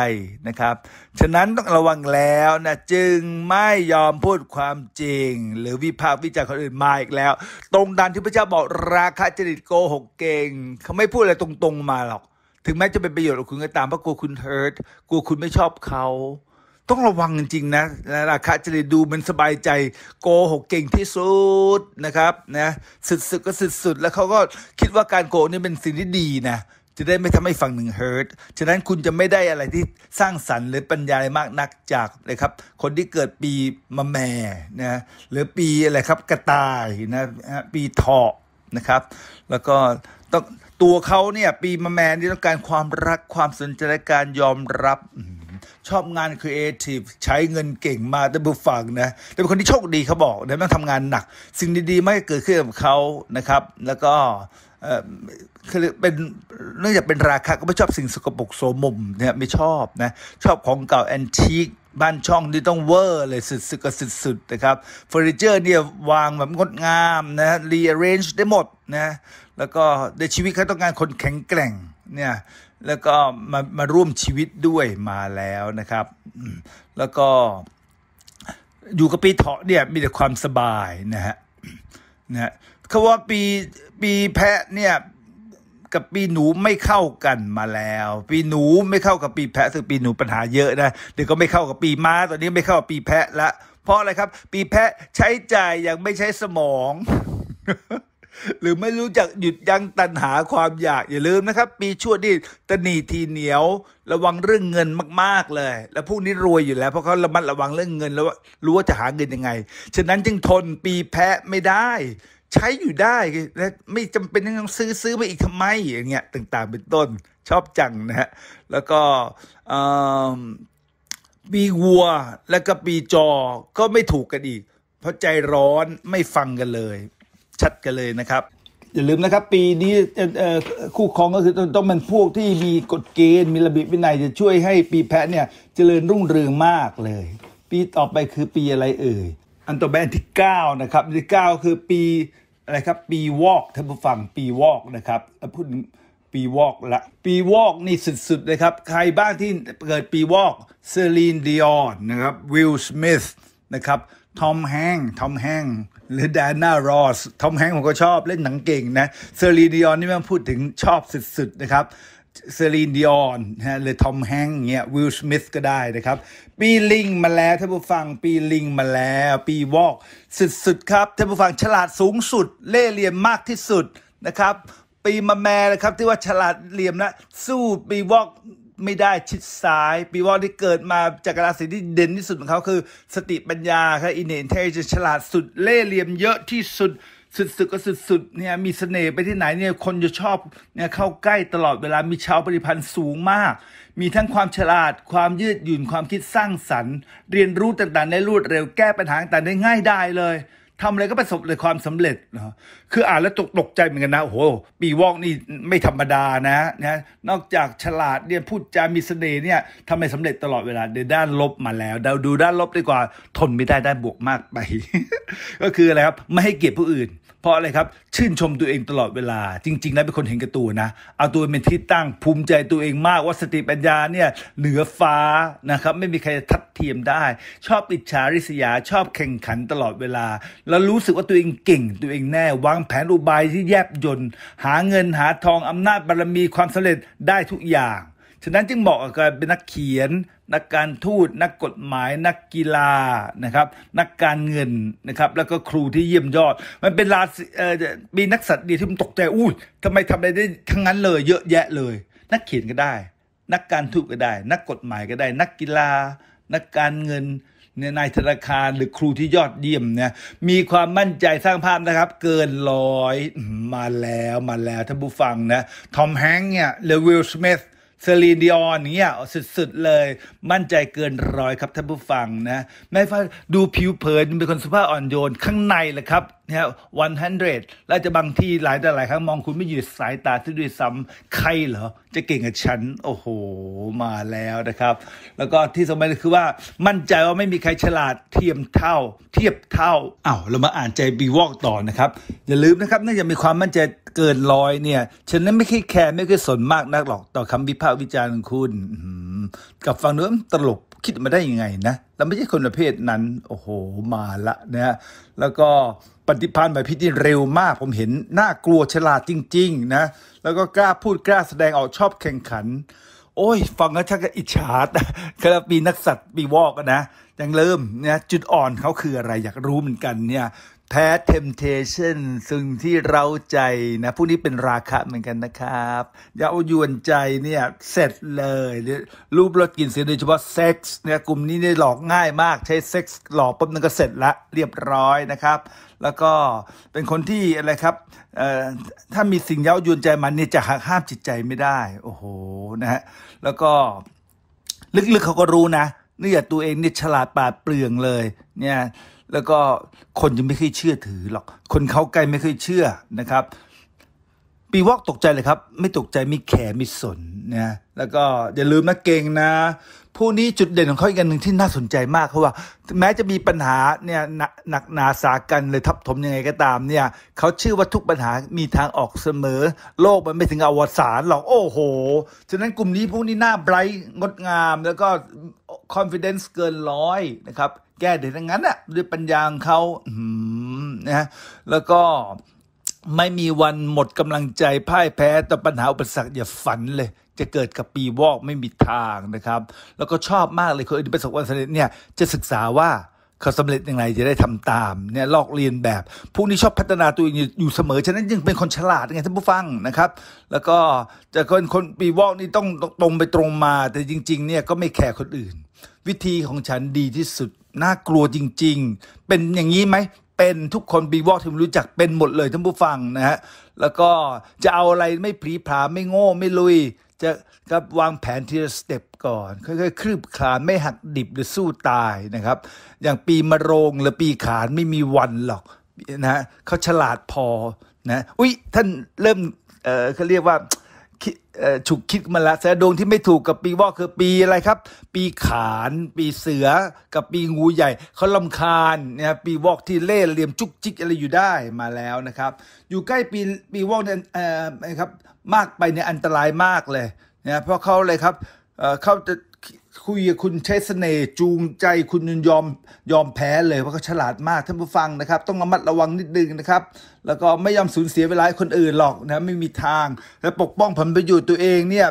นะครับ ฉะนั้นต้องระวังแล้วนะจึงไม่ยอมพูดความจริง หรือวิพากษ์วิจารณ์คนอื่นมาอีกแล้ว ตรงดันที่พระเจ้าบอกราคะจริตโกหกเก่งเขาไม่พูดอะไรตรง ๆ มาหรอกถึงแม้จะเป็นประโยชน์กับคุณก็ตามเพราะกลัวคุณเฮิร์ตกลัวคุณไม่ชอบเขา ต้องระวังจริงๆนะราคาจะได้ดูมันสบายใจโกหกเก่งที่สุดนะครับนะสุดๆ ก็สุดๆ แล้วเขาก็คิดว่าการโกนี่เป็นสิ่งที่ดีนะ จะได้ไม่ทำให้ฝั่งหนึ่งเฮิร์ตฉะนั้นคุณจะไม่ได้อะไรที่สร้างสรรค์หรือปัญญาอะไรมากนักจากนะครับ คนที่เกิดปีมะแม่นะหรือปีอะไรครับกระต่ายนะปีเถาะนะครับ แล้วก็ต้องตัวเขาเนี่ยปีมาแมนนี่ต้องการความรักความสนใจการยอมรับชอบงานครีเอทีฟใช้เงินเก่งมาแต่บุฟังนะแต่เป็นคนที่โชคดีเขาบอกนะต้องทำงานหนักสิ่งดีๆไม่เกิดขึ้นกับเขานะครับ แล้วก็เออเป็นเนื่องจากเป็นราคาก็ไม่ชอบสิ่งสกปรกโสมมเนี่ยไม่ชอบนะชอบของเก่าแอนทิกบ้านช่องนี่ต้องเวอร์เลยสุดๆก็สุดๆนะครับเฟอร์นิเจอร์เนี่ยวางแบบงดงามนะรีเอเรนจ์ได้หมดนะแล้วก็ในชีวิตเขาต้องการคนแข็งแกร่งเนี่ย แล้วก็มามาร่วมชีวิตด้วยมาแล้วนะครับ แล้วก็ อยู่กับปีเถาะเนี่ย มีแต่ความสบายนะฮะนะเขาว่าปีปีแพะเนี่ยกับปีหนูไม่เข้ากันมาแล้ว ปีหนูไม่เข้ากับปีแพะซึ่งปีหนูปัญหาเยอะนะเดี๋ยวก็ไม่เข้ากับปีม้าตอนนี้ไม่เข้ากับปีแพะละเพราะอะไรครับ ปีแพะใช้จ่ายอย่างไม่ใช้สมองหรือไม่รู้จักหยุดยั้งตัณหาความอยาก อย่าลืมนะครับปีชั่วนีตนีทีเหนียว ระวังเรื่องเงินมากๆเลย แล้วพวกนี้รวยอยู่แล้ว เพราะเขาระมัดระวังเรื่องเงินแล้วรู้ว่าจะหาเงินยังไง ฉะนั้นจึงทนปีแพ้ไม่ได้ ใช้อยู่ได้และไม่จำเป็นต้องซื้อซื้อไป อีกทำไมอย่างเงี้ยต่างๆ เป็นต้นชอบจังนะฮะแล้วก็ปีวัวแล้วก็ปีจอก็ไม่ถูกกันอีกเพราะใจร้อนไม่ฟังกันเลยชัดกันเลยนะครับอย่าลืมนะครับปีนี้คู่ครองก็คือต้องเป็นพวกที่มีกฎเกณฑ์มีระเบียบวินัยจะช่วยให้ปีแพะเนี่ยเจริญรุ่งเรืองมากเลย ปีต่อไปคือปีอะไรเอ่ยอันต่อไปอันที่9นะครับที่9คือปีอะไรครับปีวอกท่านผู้ฟังปีวอกนะครับพูดปีวอกละปีวอกนี่สุดๆเลยครับใครบ้างที่เกิดปีวอกเซรีนดิออนนะครับวิลสมิธนะครับทอมแฮง ทอมแฮงหรือแดนน่ารอสทอมแฮงผมก็ชอบเล่นหนังเก่งนะ เซรีดิออนนี่มันพูดถึงชอบสุดๆนะครับ เซรีนดิออนฮะหรือทอมแฮงเงี้ยวิลสมิธก็ได้นะครับปีลิงมาแล้วท่านผู้ฟังปีลิงมาแล้วปีวอกสุดๆ ครับท่านผู้ฟังฉลาดสูงสุด เล่เหลี่ยมมากที่สุดนะครับปีมาแม่นะครับที่ว่าฉลาดเหลี่ยมนะ สู้ปีวอกไม่ได้ชิดซ้าย ปีวอกที่เกิดมาจากราศีที่เด่นที่สุดของเขาคือ สติปัญญาครับอินเนนเทจะฉลาดสุด เล่เหลี่ยมเยอะที่สุดสุดๆก็สุดๆเนี่ยมีเสน่ห์ไปที่ไหนเนี่ยคนจะชอบเนี่ยเข้าใกล้ตลอดเวลามีชาวปริพันธ์สูงมาก มีทั้งความฉลาดความยืดหยุ่นความคิดสร้างสรรค์เรียนรู้ต่างๆได้รวดเร็วแก้ปัญหาต่างๆได้ง่ายได้เลยทำอะไรก็ประสบเลยความสำเร็จนะคืออ่านแล้วตกตกใจเหมือนกันนะ โอ้โห ปีวอกนี่ไม่ธรรมดานะ นะ นอกจากฉลาดเนี่ยพูดจามีเสน่ห์เนี่ยทำไมสำเร็จตลอดเวลาในด้านลบมาแล้วเราดูด้านลบดีกว่า ทนไม่ได้ด้านบวกมากไป ก็คืออะไรครับ ไม่ให้เกียรติผู้อื่นเพราะอะไรครับ ชื่นชมตัวเองตลอดเวลา จริงๆแล้วเป็นคนเห็นกระตัวนะ เอาตัวเป็นที่ตั้งภูมิใจตัวเองมาก ว่าสติปัญญาเนี่ยเหนือฟ้านะครับไม่มีใครทัดเทียมได้ ชอบอิจฉาริษยาชอบแข่งขันตลอดเวลา แล้วรู้สึกว่าตัวเองเก่ง ตัวเองแน่ วางแผนอุบายที่แยบยนหาเงินหาทองอำนาจบารรมีความสำเร็จได้ทุกอย่างฉะนั้นจึงเหมาะกับการเป็นนักเขียนนักการทูต นักกฎหมาย นักกีฬา นะครับ นักการเงิน นะครับ แล้วก็ครูที่เยี่ยมยอด มันเป็นราศีมีนักสัตว์ดีที่มันตกใจ อู้ทำไมทำอะไรได้ทั้งนั้นเลย เยอะแยะเลย นักเขียนก็ได้ นักการทูตก็ได้ นักกฎหมายก็ได้ นักกีฬา นักการเงินนายธนาคารหรือครูที่ยอดเยี่ยมเนี่ยมีความมั่นใจสร้างภาพนะครับ เกินร้อยมาแล้ว มาแล้วท่านผู้ฟังนะ ทอมแฮงค์เนี่ยเลวิลสมิธเซรีดิออนเนี่ยสุด ๆ เลยมั่นใจเกินร้อยครับท่านผู้ฟังนะแม้ฟ้าดูผิวเผินเป็นคนสุภาพอ่อนโยนข้างในแหละครับนะฮะวันเรแลวจะบางที่หลายแต่หลายครั้งมองคุณไม่อยู่สายตาที่ด้วยซ้ำใครเหรอ จะเก่งกับฉัน โอ้โห มาแล้วนะครับ แล้วก็ที่สำคัญคือว่า มั่นใจว่าไม่มีใครฉลาดเทียมเท่า เทียบเท่า เอ้าเรามาอ่านใจบีวอกต่อนะครับ อย่าลืมนะครับ น่าจะมีความมั่นใจเกินร้อย เนี่ย ฉันนั้นไม่เคยแคร์ไม่เคยสนมากนักหรอกต่อคำวิพากษ์วิจารณ์ของคุณกับฟังเนื้อตลกคิดมาได้ยังไงนะเราไม่ใช่คนประเภทนั้น โอ้โห มาละนะแล้วก็ปฏิพันธ์แบบพิธีเร็วมาก ผมเห็นน่ากลัวฉลาดจริงๆนะ แล้วก็กล้าพูดกล้าแสดงออกชอบแข่งขัน โอ้ย ฟังแล้วชักอิจฉาแต่ครัปีนักสัตว์ปีวอกนะยังเริ่มเนี่ยจุดอ่อนเขาคืออะไรอยากรู้เหมือนกันเนี่ยแพ้ temptation ซึ่งที่เราใจนะผู้นี้เป็นราคะเหมือนกันนะครับอย่าเอายวนใจเนี่ย เสร็จเลยรูปรสกินเสียโดยเฉพาะเซ็กส์เนี่ยกลุ่มนี้เนี่ยหลอกง่ายมากใช้เซ็กส์หลอกปุ๊บนึงก็เสร็จละเรียบร้อยนะครับแล้วก็เป็นคนที่อะไรครับ ถ้ามีสิ่งเย้ายวนใจมันเนี่ยจะหักห้ามจิตใจไม่ได้ โอ้โหนะฮะ แล้วก็ลึกๆเขาก็รู้นะ นี่อย่าตัวเองนี่ฉลาดปาดเปลืองเลย เนี่ย แล้วก็คนยังไม่เคยเชื่อถือหรอก คนเขาใกล้ไม่เคยเชื่อนะครับปีวอกตกใจเลยครับ ไม่ตกใจมีแขมีสนนะแล้วก็ อย่าลืมนะเก่งนะ ผู้นี้จุดเด่นของเขาอีกอันหนึ่งที่น่าสนใจมากเขาว่า แม้จะมีปัญหาเนี่ยหนักหนาสากันเลยทับถมยังไงก็ตามเนี่ยเขาเชื่อว่าทุกปัญหามีทางออกเสมอ โลกมันไม่ถึงอวสานหรอก โอ้โห ฉะนั้นกลุ่มนี้พวกนี้หน้าไบรท์งดงาม แล้วก็คอนฟิเดนซ์เกินร้อยนะครับ แก้เด็ดทั้งนั้นอะด้วยปัญญาของเขานะแล้วก็ไม่มีวันหมดกำลังใจพ่ายแพ้ต่อปัญหาอุปสรรคอย่าฝันเลย จะเกิดกับปีวอกไม่มีทางนะครับ แล้วก็ชอบมากเลยคนที่ประสบความสำเร็จเนี่ยจะศึกษาว่าเขาสำเร็จยังไงจะได้ทำตามเนี่ยลอกเรียนแบบพวกนี้ชอบพัฒนาตัวเองอยู่เสมอ ฉะนั้นยังเป็นคนฉลาดไงท่านผู้ฟังนะครับ แล้วก็ จะนคนปีวอกนี่ต้องตรงไปตรงมา แต่จริงๆเนี่ยก็ไม่แคร์คนอื่น วิธีของฉันดีที่สุดน่ากลัวจริง ๆ เป็นอย่างนี้ไหมเป็นทุกคนบีวอกที่รู้จักเป็นหมดเลยท่านผู้ฟังนะฮะแล้วก็จะเอาอะไรไม่ผีผาไม่โง่ไม่ลุย จะกับวางแผนทีละสเต็ปก่อนค่อยๆคลืบคลานไม่หักดิบหรือสู้ตายนะครับ อย่างปีมะโรงหรือปีขานไม่มีวันหรอกนะเขาฉลาดพอนะ อุ้ยท่านเริ่มเออเขาเรียกว่าฉุกคิดมาละแสดวงที่ไม่ถูกกับปีวอกคือปีอะไรครับ ปีขานปีเสือกับปีงูใหญ่เขาลำคาญนะปีวอกที่เล่เหลี่ยมจุกจิกอะไรอยู่ได้มาแล้วนะครับ อยู่ใกล้ปีปีวอกเนี่ยเอ่อครับมากไปเนี่ยอันตรายมากเลยนะเพราะเขาเลยครับเขาจะคุยกับคุณใช้เสน่ห์จูงใจคุณยยอมยอมแพ้เลยเพราะเขาฉลาดมากท่านผู้ฟังนะครับต้องระมัดระวังนิดนึงนะครับ แล้วก็ไม่ยอมสูญเสียเวลาคนอื่นหรอกนะไม่มีทางและปกป้องผลประโยชน์ตัวเองเนี่ย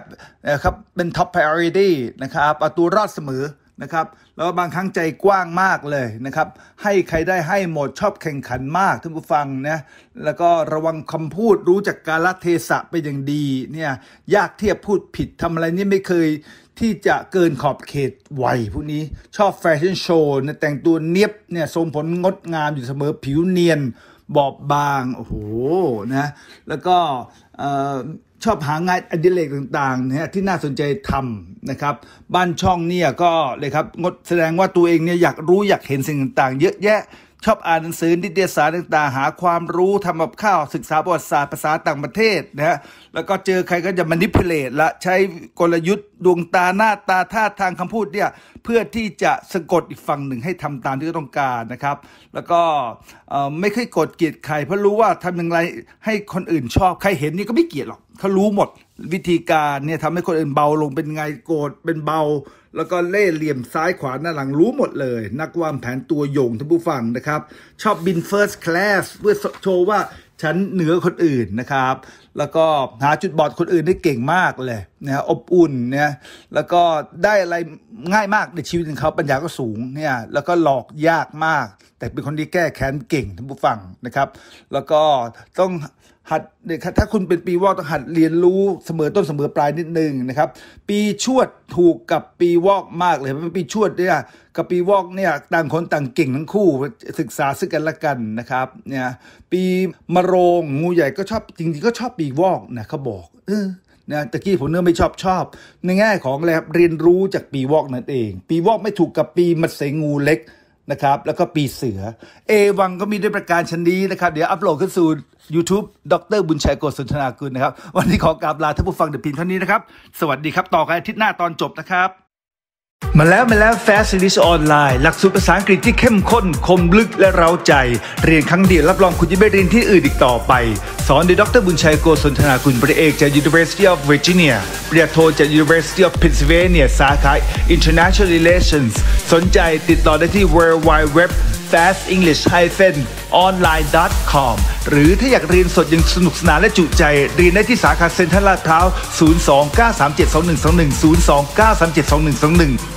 นะครับเป็นท็อปพิเออร์ดี้นะครับเอาตัวรอดเสมอนะครับแล้วบางครั้งใจกว้างมากเลยนะครับให้ใครได้ให้หมดชอบแข่งขันมากท่านผู้ฟังนะแล้วก็ระวังคำพูดรู้จักกาลเทศะเป็นอย่างดีเนี่ยยากเทียบพูดผิดทำอะไรนี่ไม่เคยที่จะเกินขอบเขตวัยพวกนี้ชอบแฟชั่นโชว์เนี่ยแต่งตัวเนียบเนี่ยทรงผลงดงาม อยู่เสมอผิวเนียน บอบบางโอ้โหนะแล้วก็ชอบหางานอดิเรกต่างๆนะที่น่าสนใจทำนะครับบ้านช่องเนี่ยก็เลยครับ งดแสดงว่าตัวเองเนี่ยอยากรู้อยากเห็นสิ่งต่างๆ เยอะแยะชอบอ่านหนังสือนิตยสารต่างๆหาความรู้ทำกับข้าวศึกษาประวัติศาสตร์ภาษาต่างประเทศนะฮะแล้วก็เจอใครก็จะมานิพเลตและใช้กลยุทธ์ดวงตาหน้าตาท่าทางคำพูดเนี่ยเพื่อที่จะสะกดอีกฝั่งหนึ่งให้ทำตามที่ต้องการนะครับ แล้วก็ไม่เคยกดเกลียดใครเพราะรู้ว่าทำอย่างไรให้คนอื่นชอบใครเห็นนี่ก็ไม่เกลียดหรอกเขารู้หมดวิธีการเนี่ยทำให้คนอื่นเบาลงเป็นไงโกรธเป็นเบา แล้วก็เล่เหลี่ยมซ้ายขวาหน้าหลังรู้หมดเลย นักวางแผนตัวโยงท่านผู้ฟังนะครับ ชอบบิน First Class เพื่อโชว์ว่าฉันเหนือคนอื่นนะครับ แล้วก็หาจุดบอดคนอื่นได้เก่งมากเลยนะอบอุ่นเนี่ยแล้วก็ได้อะไรง่ายมากในชีวิตของเขาปัญญาก็สูงเนี่ยแล้วก็หลอกยากมาก แต่เป็นคนที่แก้แค้นเก่งท่านผู้ฟังนะครับ แล้วก็ต้องหัดถ้าคุณเป็นปีวอกต้องหัดเรียนรู้เสมอต้นเสมอปลายนิดนึงนะครับ ปีชวดถูกกับปีวอกมากเลยปีชวดเนี่ยกับปีวอกเนี่ยต่างคนต่างเก่งทั้งคู่ศึกษาซึ่งกันและกันนะครับเนี่ยปีมะโรงงูใหญ่ก็ชอบจริงๆก็ชอบปีวอกนะเขาบอกเออนะตะกี้ผมเนื้อไม่ชอบชอบ ในแง่ของเรียนรู้จากปีวอกนั่นเอง ปีวอกไม่ถูกกับปีมัดเสงูเล็กนะครับ แล้วก็ปีเสือ เอวังก็มีด้วยประการชนนี้นะครับ เดี๋ยวอัปโหลดขึ้นสู่ YouTube ดร บุญชัยโกศลธนากุลนะครับ วันนี้ขอกราบลาท่านผู้ฟังเดพินเท่านี้นะครับ สวัสดีครับต่อกันอาทิตย์หน้าตอนจบนะครับมาแล้วมาแล้ว Fast English ออนไลน์หลักสูตรภาษาอังกฤษที่เข้มข้น คมลึกและเร้าใจ เรียนครั้งเดียว รับรองคุณจะไม่เรียนที่อื่นอีกต่อไป สอนโดยดรบุญชัยโกศลธนาคุณปริเอกจาก University of Virginia ปริญญาโทจาก University of Pennsylvania สาขา International Relations สนใจติดต่อได้ที่ w w w fastenglish-online.com หรือถ้าอยากเรียนสดยังสนุกสนานและจุใจ เรียนได้ที่สาขาเซ็นทรัลลาดพร้าว029372121 029372121